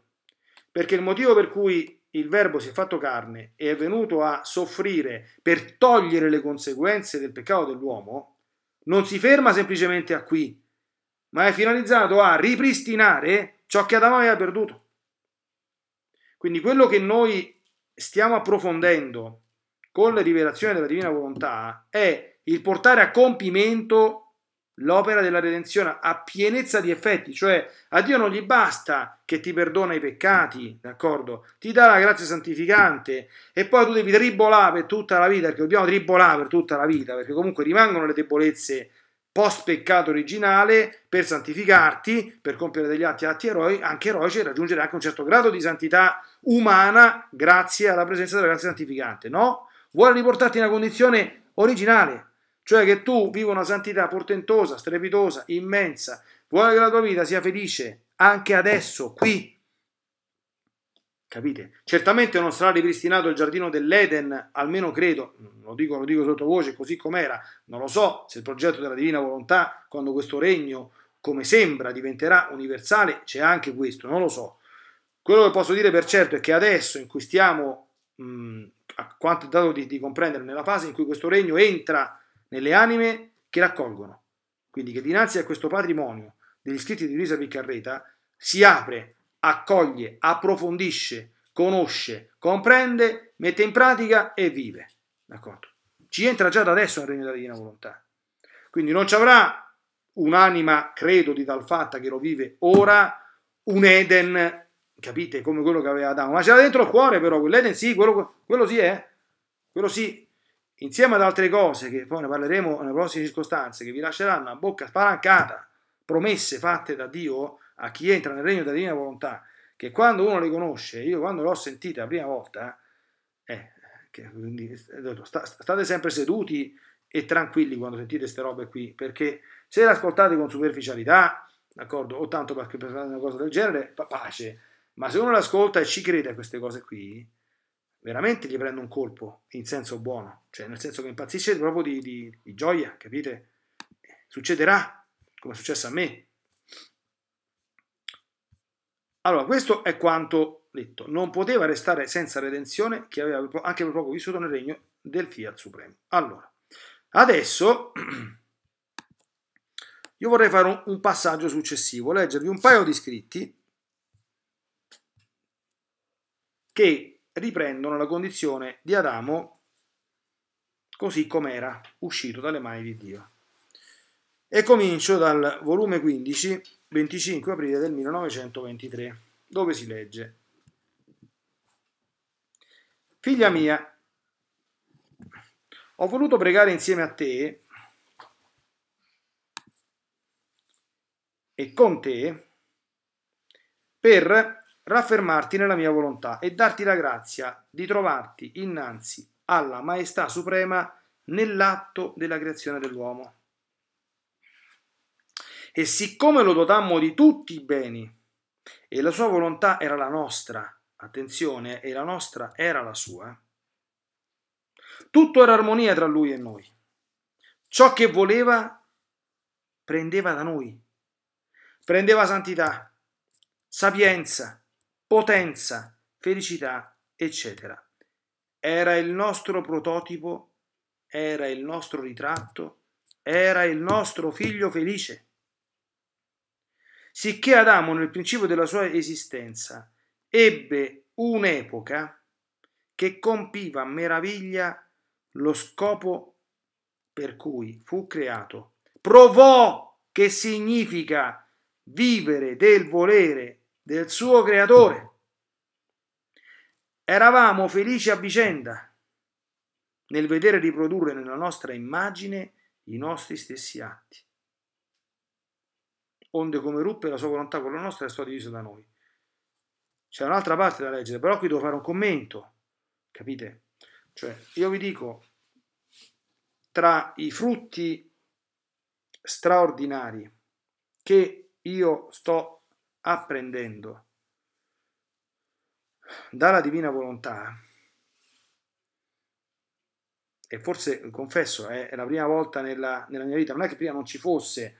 perché il motivo per cui il verbo si è fatto carne e è venuto a soffrire per togliere le conseguenze del peccato dell'uomo, non si ferma semplicemente a qui, ma è finalizzato a ripristinare ciò che Adamo aveva perduto. Quindi quello che noi stiamo approfondendo con le rivelazioni della divina volontà è il portare a compimento L'opera della redenzione ha pienezza di effetti, cioè a Dio non gli basta che ti perdona i peccati, d'accordo? Ti dà la grazia santificante e poi tu devi tribolare per tutta la vita, perché dobbiamo tribolare per tutta la vita, perché comunque rimangono le debolezze post peccato originale per santificarti, per compiere degli atti, atti eroi, anche eroici e raggiungere anche un certo grado di santità umana grazie alla presenza della grazia santificante, no? Vuole riportarti in una condizione originale, cioè che tu viva una santità portentosa, strepitosa, immensa. Vuoi che la tua vita sia felice anche adesso, qui. Capite? Certamente non sarà ripristinato il giardino dell'Eden, almeno credo, lo dico, lo dico sottovoce così com'era, non lo so se il progetto della divina volontà, quando questo regno, come sembra, diventerà universale, c'è anche questo, non lo so. Quello che posso dire per certo è che adesso in cui stiamo, mh, a quanto è dato di, di comprendere, nella fase in cui questo regno entra nelle anime che raccolgono. Quindi che dinanzi a questo patrimonio degli scritti di Luisa Piccarreta si apre, accoglie, approfondisce, conosce, comprende, mette in pratica e vive. D'accordo? Ci entra già da adesso nel regno della divina volontà. Quindi non ci avrà un'anima, credo, di tal fatta che lo vive ora, un Eden, capite, come quello che aveva Adamo, ma c'era dentro il cuore però, quell'Eden sì, quello, quello sì è, quello sì insieme ad altre cose che poi ne parleremo nelle prossime circostanze, che vi lasceranno a bocca spalancata, promesse fatte da Dio a chi entra nel regno della divina volontà, che quando uno le conosce, io quando l'ho sentita la prima volta, eh, che, quindi, state sempre seduti e tranquilli quando sentite queste robe qui, perché se le ascoltate con superficialità, d'accordo, o tanto perché pensate una cosa del genere, pace, ma se uno le ascolta e ci crede a queste cose qui, veramente gli prende un colpo in senso buono, cioè nel senso che impazzisce proprio di, di, di gioia, capite? Succederà come è successo a me. Allora, questo è quanto detto. Non poteva restare senza redenzione che aveva anche per poco vissuto nel regno del Fiat Supremo. Allora, adesso io vorrei fare un, un passaggio successivo, leggervi un paio di scritti che riprendono la condizione di Adamo così com'era uscito dalle mani di Dio. E comincio dal volume 15, 25 aprile del 1923, dove si legge Figlia mia, ho voluto pregare insieme a te e con te per raffermarti nella mia volontà e darti la grazia di trovarti innanzi alla Maestà Suprema nell'atto della creazione dell'uomo. E siccome lo dotammo di tutti i beni e la sua volontà era la nostra, attenzione, e la nostra era la sua, tutto era armonia tra lui e noi. Ciò che voleva prendeva da noi, prendeva santità, sapienza, potenza, felicità, eccetera. Era il nostro prototipo, era il nostro ritratto, era il nostro figlio felice. Sicché Adamo nel principio della sua esistenza ebbe un'epoca che compiva a meraviglia lo scopo per cui fu creato. Provò che significa vivere del volere del suo creatore. Eravamo felici a vicenda nel vedere riprodurre nella nostra immagine i nostri stessi atti. Onde come ruppe la sua volontà con la nostra è stata divisa da noi. C'è un'altra parte da leggere, però qui devo fare un commento, capite? Cioè, io vi dico, tra i frutti straordinari che io sto apprendendo dalla divina volontà, e forse confesso, eh, è la prima volta nella, nella, mia vita, non è che prima non ci fosse,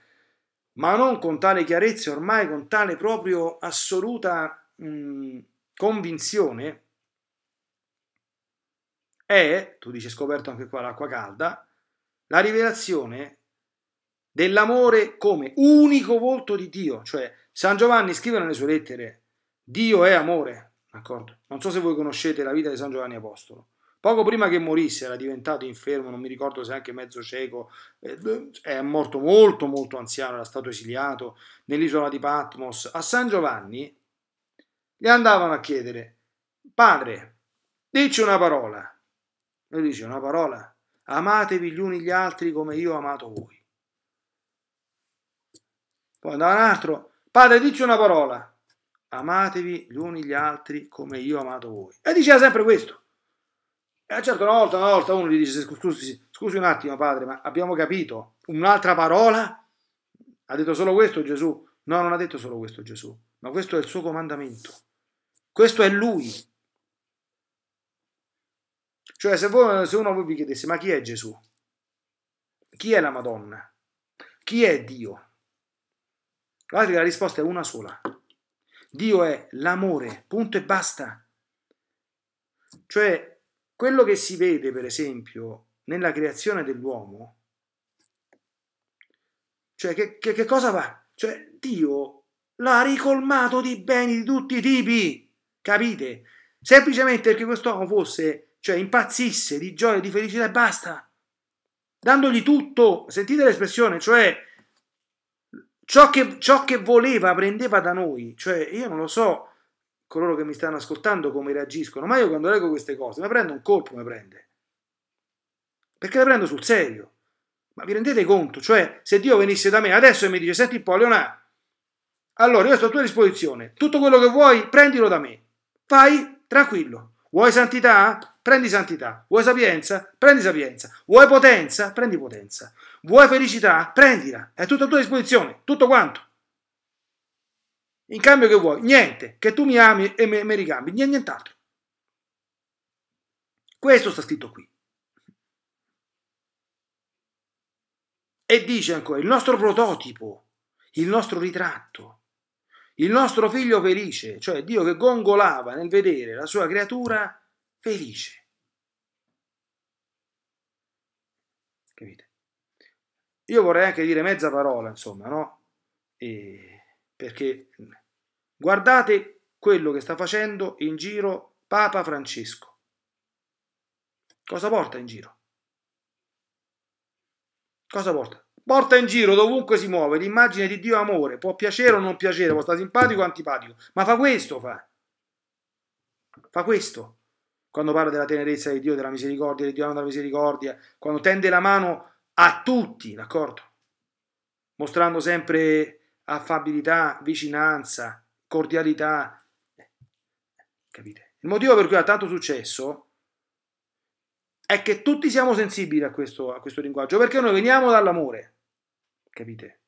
ma non con tale chiarezza, ormai con tale proprio assoluta mh, convinzione, è, tu dici scoperto anche qua l'acqua calda, la rivelazione dell'amore come unico volto di Dio, cioè San Giovanni scrive nelle sue lettere, Dio è amore, d'accordo? Non so se voi conoscete la vita di San Giovanni Apostolo. Poco prima che morisse era diventato infermo, non mi ricordo se anche mezzo cieco, eh, è morto molto molto anziano, era stato esiliato nell'isola di Patmos. A San Giovanni gli andavano a chiedere, padre, dici una parola. Lui dice una parola, amatevi gli uni gli altri come io ho amato voi. Poi andava un altro, Padre, dici una parola. Amatevi gli uni gli altri come io ho amato voi. E diceva sempre questo. E a certo una volta, una volta uno gli dice, scusi, scusi un attimo padre, ma abbiamo capito un'altra parola? Ha detto solo questo Gesù? No, non ha detto solo questo Gesù, ma questo è il suo comandamento. Questo è lui. Cioè, se, voi, se uno voi vi chiedesse, ma chi è Gesù? Chi è la Madonna? Chi è Dio? Guardate che la risposta è una sola. Dio è l'amore, punto e basta. Cioè, quello che si vede, per esempio, nella creazione dell'uomo, cioè che, che, che cosa fa? Cioè, Dio l'ha ricolmato di beni di tutti i tipi, capite? Semplicemente perché quest'uomo fosse, cioè impazzisse di gioia, di felicità e basta dandogli tutto, sentite l'espressione, cioè ciò che, ciò che voleva prendeva da noi, cioè io non lo so coloro che mi stanno ascoltando come reagiscono, ma io quando leggo queste cose mi prendo un colpo, mi prende, perché le prendo sul serio. Ma vi rendete conto? Cioè, se Dio venisse da me adesso e mi dice, senti un po' Leonardo, allora io sto a tua disposizione, tutto quello che vuoi prendilo da me, vai tranquillo, vuoi santità? Prendi santità, vuoi sapienza? Prendi sapienza, vuoi potenza? Prendi potenza. Vuoi felicità? Prendila, è tutto a tua disposizione, tutto quanto. In cambio che vuoi? Niente, che tu mi ami e mi, mi ricambi, nient'altro. Questo sta scritto qui. E dice ancora, il nostro prototipo, il nostro ritratto, il nostro figlio felice, cioè Dio che gongolava nel vedere la sua creatura felice. Io vorrei anche dire mezza parola, insomma, no? E perché guardate quello che sta facendo in giro Papa Francesco. Cosa porta in giro? Cosa porta? Porta in giro dovunque si muove l'immagine di Dio amore, può piacere o non piacere, può stare simpatico o antipatico, ma fa questo, fa. Fa questo. Quando parla della tenerezza di Dio, della misericordia di Dio, della misericordia, quando tende la mano a tutti, d'accordo? Mostrando sempre affabilità, vicinanza, cordialità. Capite? Il motivo per cui ha tanto successo è che tutti siamo sensibili a questo, a questo linguaggio, perché noi veniamo dall'amore, capite?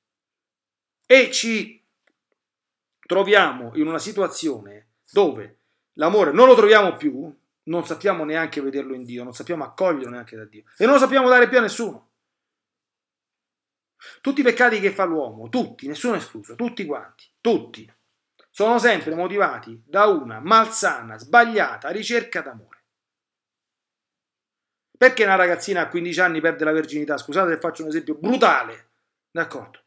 E ci troviamo in una situazione dove l'amore non lo troviamo più, non sappiamo neanche vederlo in Dio, non sappiamo accoglierlo neanche da Dio e non lo sappiamo dare più a nessuno. Tutti i peccati che fa l'uomo, tutti, nessuno escluso, tutti quanti, tutti, sono sempre motivati da una malsana, sbagliata ricerca d'amore. Perché una ragazzina a 15 anni perde la virginità? Scusate se faccio un esempio brutale, d'accordo?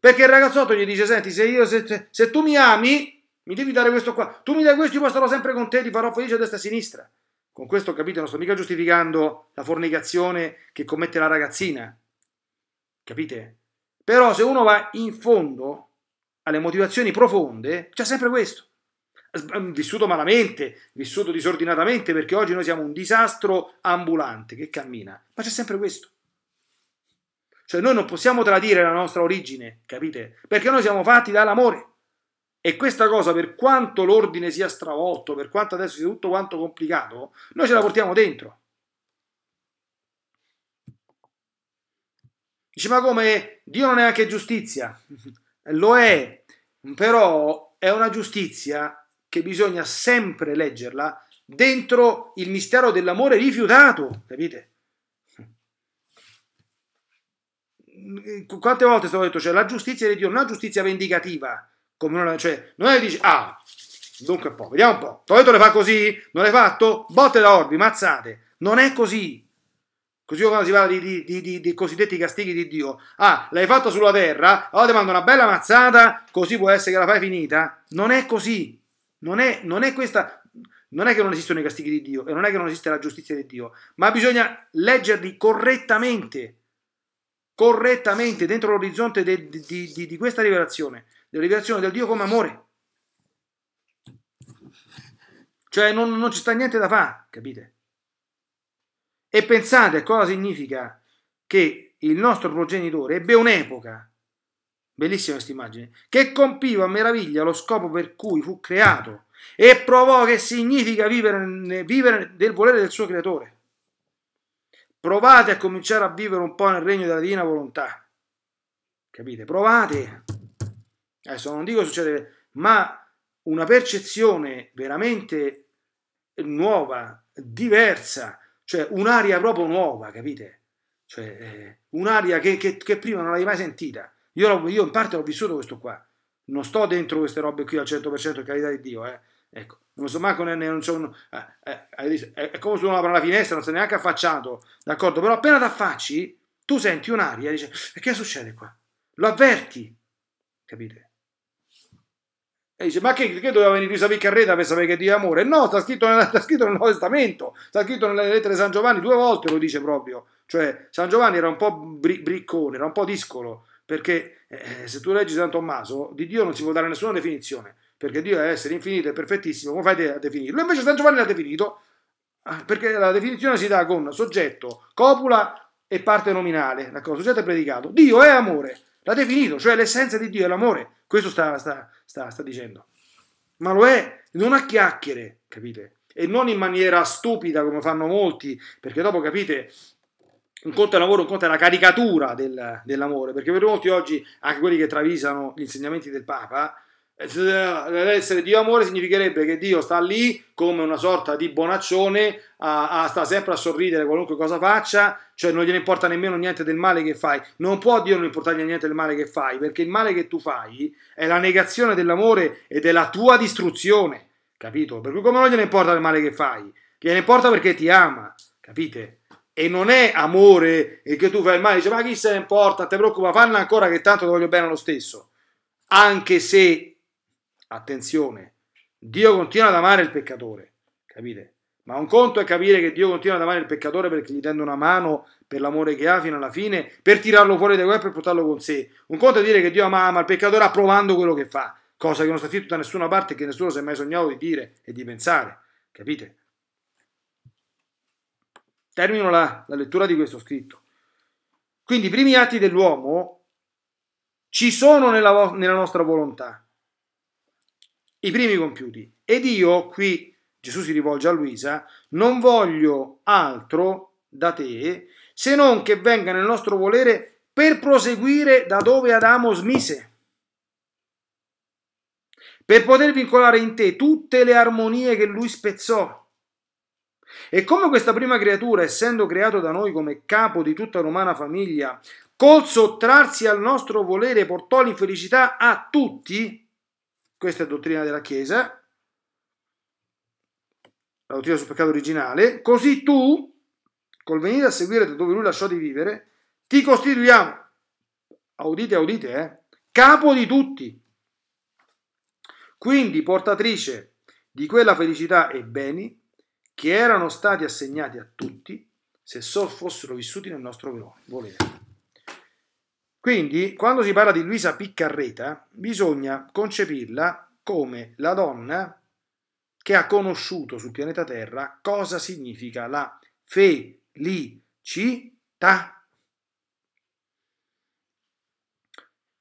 Perché il ragazzotto gli dice, senti, se, io, se, se, se tu mi ami, mi devi dare questo qua, tu mi dai questo, io starò sempre con te, ti farò felice a destra e a sinistra. Con questo, capite, non sto mica giustificando la fornicazione che commette la ragazzina, Capite? Però se uno va in fondo alle motivazioni profonde, c'è sempre questo. Mm, vissuto malamente, vissuto disordinatamente, perché oggi noi siamo un disastro ambulante che cammina, ma c'è sempre questo. Cioè noi non possiamo tradire la nostra origine, capite? Perché noi siamo fatti dall'amore. E questa cosa, per quanto l'ordine sia stravolto, per quanto adesso sia tutto quanto complicato, noi ce la portiamo dentro. Dice, ma come Dio non è anche giustizia? Lo è, però è una giustizia che bisogna sempre leggerla dentro il mistero dell'amore rifiutato, capite? Quante volte sono detto, cioè la giustizia di Dio non è una giustizia vendicativa, come una, cioè, noi dici, ah, dunque un po', vediamo un po', Toledo le fa così, non l'hai fatto, botte da orbi, mazzate, non è così, Così quando si parla di, di, di, di, cosiddetti castighi di Dio, ah, l'hai fatto sulla terra, allora ti mando una bella mazzata, così può essere che la fai finita. Non è così. Non è, non è questa. Non è che non esistono i castighi di Dio e non è che non esiste la giustizia di Dio, ma bisogna leggerli correttamente, correttamente dentro l'orizzonte di questa rivelazione, della rivelazione del Dio come amore. Cioè non, non ci sta niente da fare, capite? E pensate cosa significa che il nostro progenitore ebbe un'epoca, bellissima questa immagine, che compiva a meraviglia lo scopo per cui fu creato e provò che significa vivere, vivere del volere del suo creatore. Provate a cominciare a vivere un po' nel regno della divina volontà. Capite? Provate. Adesso non dico succede, ma una percezione veramente nuova, diversa, cioè un'aria proprio nuova, capite? Cioè, eh, un'aria che, che, che, prima non l'avevi mai sentita. Io, io, in parte ho vissuto questo qua. Non sto dentro queste robe qui al 100%, carità di Dio, eh. Ecco, non so manco, ne, non c'è un... Eh, eh, è come se uno apre la finestra, non si è neanche affacciato, d'accordo? Però appena ti affacci, tu senti un'aria e dici, e che succede qua? Lo avverti, capite? E dice, ma che, che doveva venire Luisa Piccarreta per sapere che Dio è amore? No, sta scritto, nella, sta scritto, nel Nuovo Testamento, sta scritto nelle lettere di San Giovanni, due volte lo dice proprio. Cioè, San Giovanni era un po' bri, briccone, era un po' discolo, perché eh, se tu leggi San Tommaso, di Dio non si può dare nessuna definizione, perché Dio è essere infinito e perfettissimo, come fai a definirlo? Invece San Giovanni l'ha definito, ah, perché la definizione si dà con soggetto, copula e parte nominale, d'accordo? Soggetto e predicato. Dio è amore. L'ha definito, cioè l'essenza di Dio è l'amore. Questo sta, sta, sta, sta dicendo. Ma lo è, non a chiacchiere, capite? E non in maniera stupida come fanno molti, perché dopo capite, un conto è l'amore, un conto è la caricatura del, dell'amore, perché per molti oggi, anche quelli che travisano gli insegnamenti del Papa, eh, eh, essere Dio amore significherebbe che Dio sta lì come una sorta di bonaccione, a, a, sta sempre a sorridere qualunque cosa faccia, cioè non gliene importa nemmeno niente del male che fai. Non può Dio non importargli niente del male che fai, perché il male che tu fai è la negazione dell'amore e della tua distruzione, capito? Per cui come non gliene importa il male che fai, gliene importa perché ti ama, capite? E non è amore e che tu fai il male, dice ma chi se ne importa, ti preoccupa, fanno ancora che tanto ti voglio bene lo stesso. Anche se attenzione, Dio continua ad amare il peccatore, capite? Ma un conto è capire che Dio continua ad amare il peccatore perché gli tende una mano per l'amore che ha fino alla fine, per tirarlo fuori dai guai e per portarlo con sé. Un conto è dire che Dio ama, ama il peccatore approvando quello che fa, cosa che non sta scritto da nessuna parte e che nessuno si è mai sognato di dire e di pensare, capite? Termino la, la lettura di questo scritto. Quindi i primi atti dell'uomo ci sono nella, nella nostra volontà, i primi compiuti. Ed io, qui Gesù si rivolge a Luisa, non voglio altro da te se non che venga nel nostro volere per proseguire da dove Adamo smise, per poter vincolare in te tutte le armonie che lui spezzò. E come questa prima creatura, essendo creato da noi come capo di tutta l'umana famiglia, col sottrarsi al nostro volere portò l'infelicità a tutti, questa è dottrina della Chiesa, la dottrina sul peccato originale, così tu, col venire a seguire da dove lui lasciò di vivere, ti costituiamo, audite, audite, eh, capo di tutti. Quindi portatrice di quella felicità e beni che erano stati assegnati a tutti se solo fossero vissuti nel nostro volere. Quindi, quando si parla di Luisa Piccarreta, bisogna concepirla come la donna che ha conosciuto sul pianeta Terra cosa significa la felicità.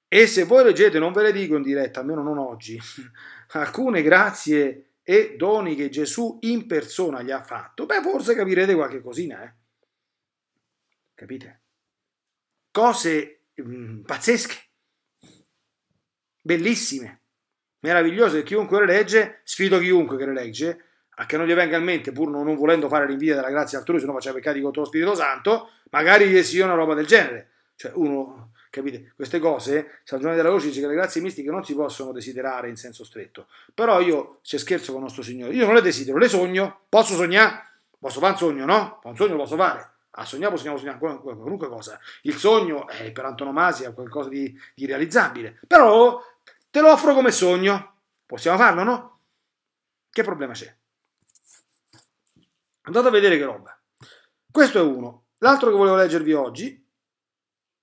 E se voi leggete, non ve le dico in diretta, almeno non oggi, alcune grazie e doni che Gesù in persona gli ha fatto, beh, forse capirete qualche cosina, eh? Capite? Cose Mm, pazzesche, bellissime, meravigliose. Chiunque le legge, sfido chiunque che le legge, a che non gli venga in mente, pur non volendo fare l'invidia della grazia altrui, se no faccia peccati contro lo Spirito Santo, magari gli sia una roba del genere. Cioè, uno, capite, queste cose, San Giovanni della Voce dice che le grazie mistiche non si possono desiderare in senso stretto. Però io, c'è scherzo con il nostro Signore, io non le desidero, le sogno, posso sognare, posso fare un sogno, no? Un sogno lo posso fare. Ah, sogniamo, sogniamo, sogniamo, qualunque cosa. Il sogno è eh, per antonomasia qualcosa di, di realizzabile, però te lo offro come sogno. Possiamo farlo, no? Che problema c'è? Andate a vedere che roba. Questo è uno. L'altro che volevo leggervi oggi,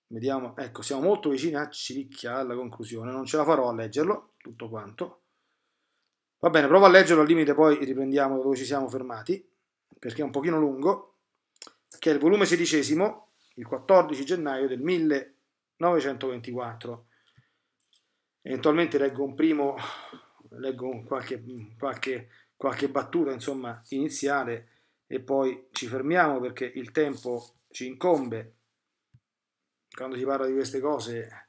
vediamo, ecco, siamo molto vicini a eh, Cicchia alla conclusione, non ce la farò a leggerlo tutto quanto. Va bene, provo a leggerlo al limite, poi riprendiamo da dove ci siamo fermati, perché è un pochino lungo che è il volume sedicesimo, il 14 gennaio del 1924. Eventualmente leggo un primo, leggo qualche, qualche, qualche battuta insomma, iniziale e poi ci fermiamo perché il tempo ci incombe. Quando si parla di queste cose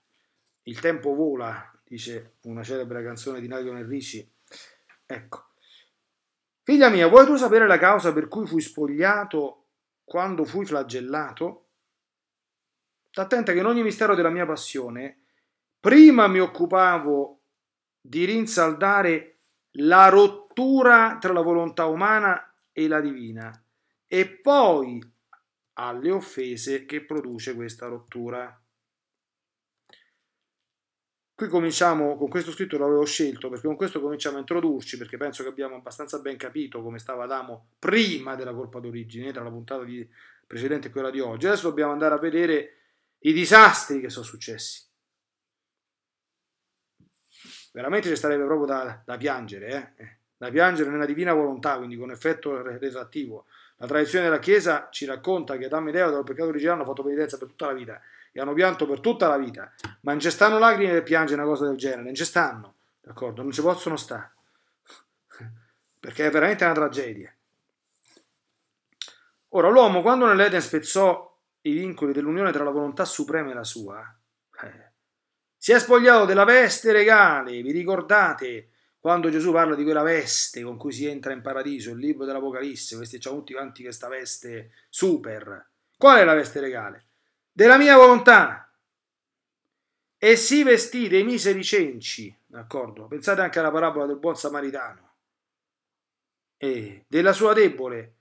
il tempo vola, dice una celebre canzone di Nadio Ricci. Ecco. Figlia mia, vuoi tu sapere la causa per cui fui spogliato quando fui flagellato, attenta che in ogni mistero della mia passione, prima mi occupavo di rinsaldare la rottura tra la volontà umana e la divina e poi alle offese che produce questa rottura. Qui cominciamo, con questo scritto l'avevo scelto, perché con questo cominciamo a introdurci, perché penso che abbiamo abbastanza ben capito come stava Adamo prima della colpa d'origine, tra la puntata di, precedente e quella di oggi. Adesso dobbiamo andare a vedere i disastri che sono successi. Veramente ci starebbe proprio da, da piangere, eh? da piangere nella divina volontà, quindi con effetto retroattivo. La tradizione della Chiesa ci racconta che Adamo e Deo dal peccato originale hanno fatto penitenza per tutta la vita e hanno pianto per tutta la vita, ma non ci stanno lacrime per piangere una cosa del genere, non ci stanno, d'accordo? Non ci possono stare, perché è veramente una tragedia. Ora, l'uomo quando nell'Eden spezzò i vincoli dell'unione tra la volontà suprema e la sua, eh, si è spogliato della veste regale, vi ricordate? quando Gesù parla di quella veste con cui si entra in paradiso, il libro dell'Apocalisse, questi c'hanno tutti quanti questa veste super. Qual è la veste regale? della mia volontà. E si vestì dei miseri cenci, d'accordo? Pensate anche alla parabola del buon samaritano. E della sua debole,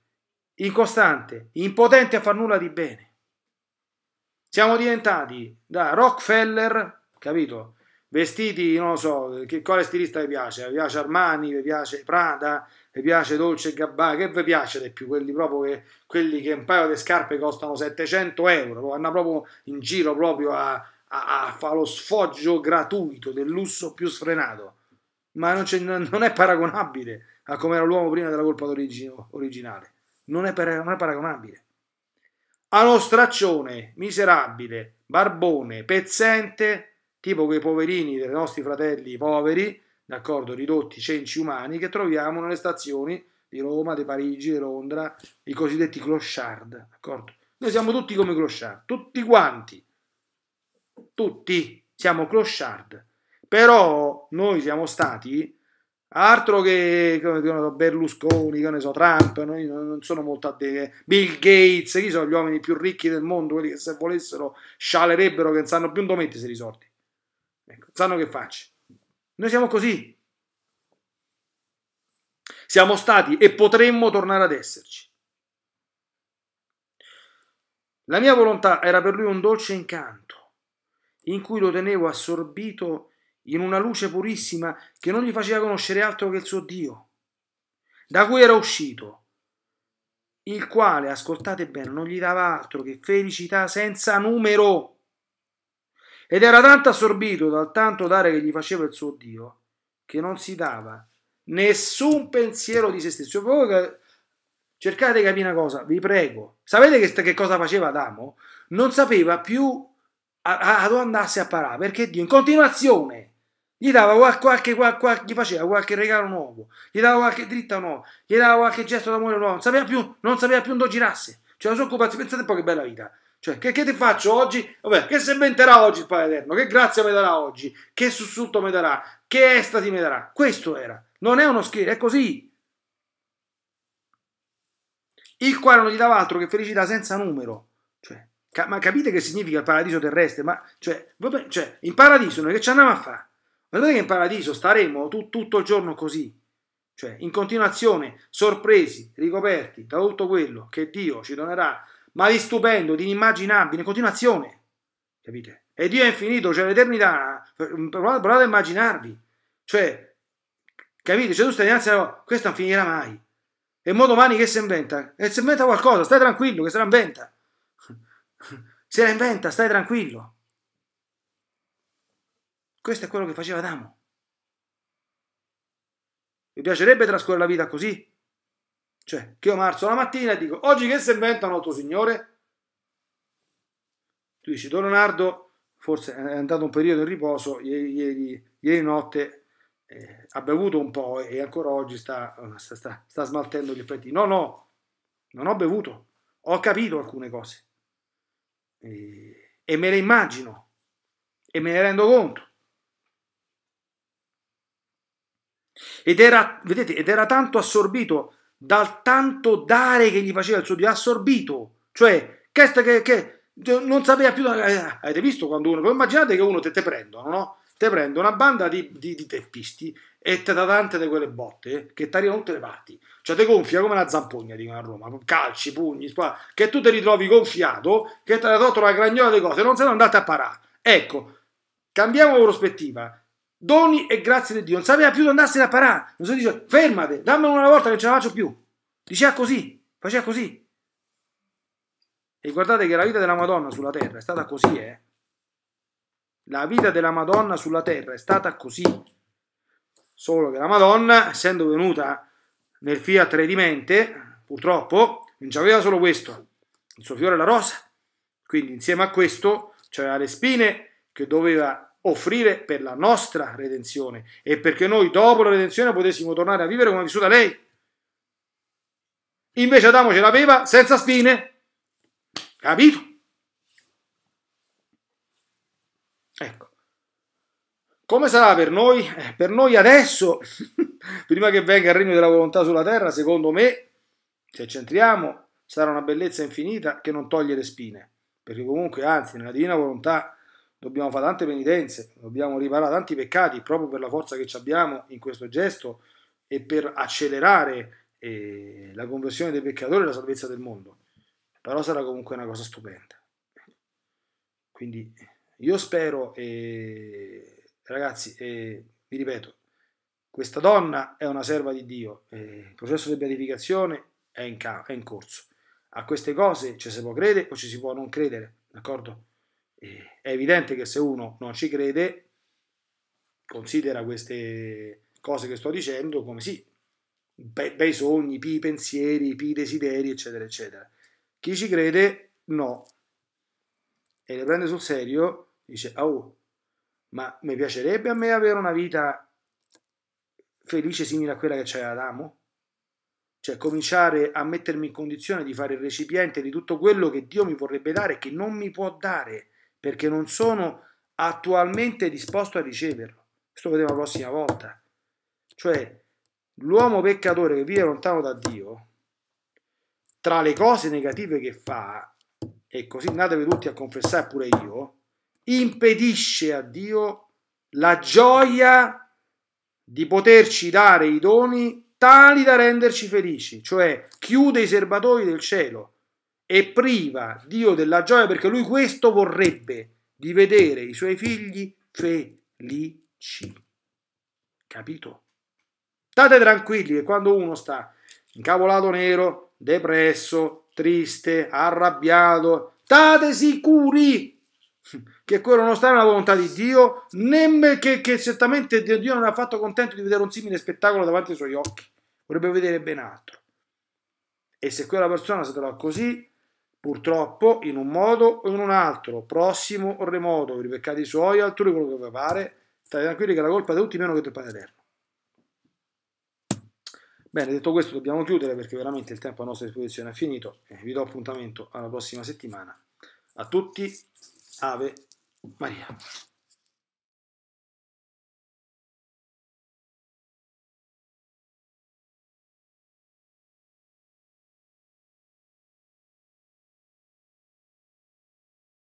incostante, impotente a far nulla di bene. Siamo diventati da Rockefeller, capito? Vestiti, non lo so, che quale stilista vi piace? Vi piace Armani, vi piace Prada, vi piace Dolce e Gabbana, che vi piace di più? Quelli, che, quelli che un paio di scarpe costano 700 euro, vanno proprio in giro proprio a, a, a fare lo sfoggio gratuito del lusso più sfrenato, ma non, non è paragonabile a come era l'uomo prima della colpa originale, non è, per, non è paragonabile. Allo straccione, miserabile, barbone, pezzente, tipo quei poverini dei nostri fratelli poveri, d'accordo, ridotti, cenci umani che troviamo nelle stazioni di Roma, di Parigi, di Londra, i cosiddetti clochard, d'accordo? Noi siamo tutti come clochard, tutti quanti, tutti siamo clochard, però noi siamo stati altro che, come, che Berlusconi, che ne so, Trump, noi non sono molto addette, Bill Gates, chi sono gli uomini più ricchi del mondo, quelli che se volessero scialerebbero che non sanno più un dove se i soldi. Ecco, sanno che faccio. Noi siamo così. Siamo stati e potremmo tornare ad esserci. La mia volontà era per lui un dolce incanto, in cui lo tenevo assorbito in una luce purissima che non gli faceva conoscere altro che il suo Dio, da cui era uscito, il quale, ascoltate bene, non gli dava altro che felicità senza numero ed era tanto assorbito dal tanto dare che gli faceva il suo Dio che non si dava nessun pensiero di se stesso. Voi cercate di capire una cosa, vi prego. Sapete che, che cosa faceva Adamo? Non sapeva più a, a, dove andasse a parare perché Dio in continuazione gli dava qualche, qualche, qualche, gli faceva qualche regalo nuovo, gli dava qualche dritta nuova, gli dava qualche gesto d'amore nuovo, non sapeva più, non sapeva più dove girasse. Cioè la sua occupazione, pensate un po' che bella vita. Cioè, che, che, ti faccio oggi? Vabbè, che sementerà oggi il Padre Eterno? Che grazia mi darà oggi? Che sussulto mi darà? Che estasi mi darà? Questo era. Non è uno scherzo, è così. Il quale non gli dava altro che felicità senza numero. Cioè, ca ma capite che significa il paradiso terrestre? Ma, cioè, vabbè, cioè, in paradiso noi che ci andiamo a fare? Ma non che in paradiso staremo tu, tutto il giorno così, cioè in continuazione, sorpresi, ricoperti da tutto quello che Dio ci donerà ma di stupendo, di inimmaginabile, in continuazione. Capite? E Dio è infinito, cioè l'eternità. Mm, provate a immaginarvi. Cioè, capite? Cioè tu stai dinanzi a questo non finirà mai. E mo domani che si inventa? E si inventa qualcosa, stai tranquillo che se la inventa. se la inventa, stai tranquillo. Questo è quello che faceva Adamo. Vi piacerebbe trascorrere la vita così? Cioè, che io marzo la mattina e dico, oggi che si inventano tuo signore? Tu dici, Don Leonardo forse è andato un periodo in riposo, ieri, ieri, ieri notte eh, ha bevuto un po' e ancora oggi sta, sta, sta, sta smaltendo gli effetti. No, no, non ho bevuto, ho capito alcune cose e, eh, e me le immagino e me ne rendo conto. Ed era, vedete, ed era tanto assorbito dal tanto dare che gli faceva il suo dio, assorbito, cioè che, che, che non sapeva più, eh, avete visto quando uno, immaginate che uno te, te prendono, no? Te prende una banda di, di, di teppisti e te da tante di quelle botte che ti arrivano tutte le parti, cioè te gonfia come una zampogna, dicono a Roma, calci, pugni, squadra, che tu ti ritrovi gonfiato, che te la tolto la gragnola di cose, non se ne andate a parare. Ecco, cambiamo prospettiva, doni e grazie di Dio. Non sapeva più dove andarsene a parare. Non si dice, fermate, dammelo una volta che non ce la faccio più. Diceva così, faceva così. E guardate che la vita della Madonna sulla terra è stata così, eh. La vita della Madonna sulla terra è stata così. Solo che la Madonna, essendo venuta nel fiat redimente, purtroppo, non c'aveva solo questo, il suo fiore e la rosa. Quindi insieme a questo c'era le spine che doveva offrire per la nostra redenzione e perché noi dopo la redenzione potessimo tornare a vivere come ha vissuta lei. Invece Adamo ce l'aveva senza spine. Capito? Ecco. Come sarà per noi? Eh, per noi adesso, prima che venga il regno della volontà sulla terra, secondo me, se centriamo, sarà una bellezza infinita che non toglie le spine. Perché comunque, anzi, nella divina volontà dobbiamo fare tante penitenze, dobbiamo riparare tanti peccati proprio per la forza che abbiamo in questo gesto e per accelerare eh, la conversione dei peccatori e la salvezza del mondo. Però sarà comunque una cosa stupenda. Quindi io spero, eh, ragazzi, eh, vi ripeto, questa donna è una serva di Dio, eh, il processo di beatificazione è in, è in corso. A queste cose ci si può credere o ci si può non credere, d'accordo? è evidente che se uno non ci crede, considera queste cose che sto dicendo come sì, bei, bei sogni, pi pensieri, pi desideri, eccetera, eccetera. Chi ci crede, no. E le prende sul serio, dice, oh, ma mi piacerebbe a me avere una vita felice simile a quella che c'era Adamo? Cioè cominciare a mettermi in condizione di fare il recipiente di tutto quello che Dio mi vorrebbe dare e che non mi può dare perché non sono attualmente disposto a riceverlo. Questo lo vediamo la prossima volta. Cioè, l'uomo peccatore che vive lontano da Dio, tra le cose negative che fa, e così andatevi tutti a confessare pure io, impedisce a Dio la gioia di poterci dare i doni tali da renderci felici, cioè chiude i serbatoi del cielo e priva Dio della gioia perché lui questo vorrebbe di vedere i suoi figli felici. Capito? State tranquilli che quando uno sta incavolato nero, depresso, triste, arrabbiato, state sicuri che quello non sta nella volontà di Dio, né che, che certamente Dio non è affatto contento di vedere un simile spettacolo davanti ai suoi occhi, vorrebbe vedere ben altro. E se quella persona si trova così, purtroppo in un modo o in un altro, prossimo o remoto, per i peccati suoi, altrui quello che vi pare, state tranquilli che la colpa è di tutti meno che del Padre Eterno. Bene, detto questo dobbiamo chiudere perché veramente il tempo a nostra disposizione è finito e vi do appuntamento alla prossima settimana. A tutti, Ave Maria.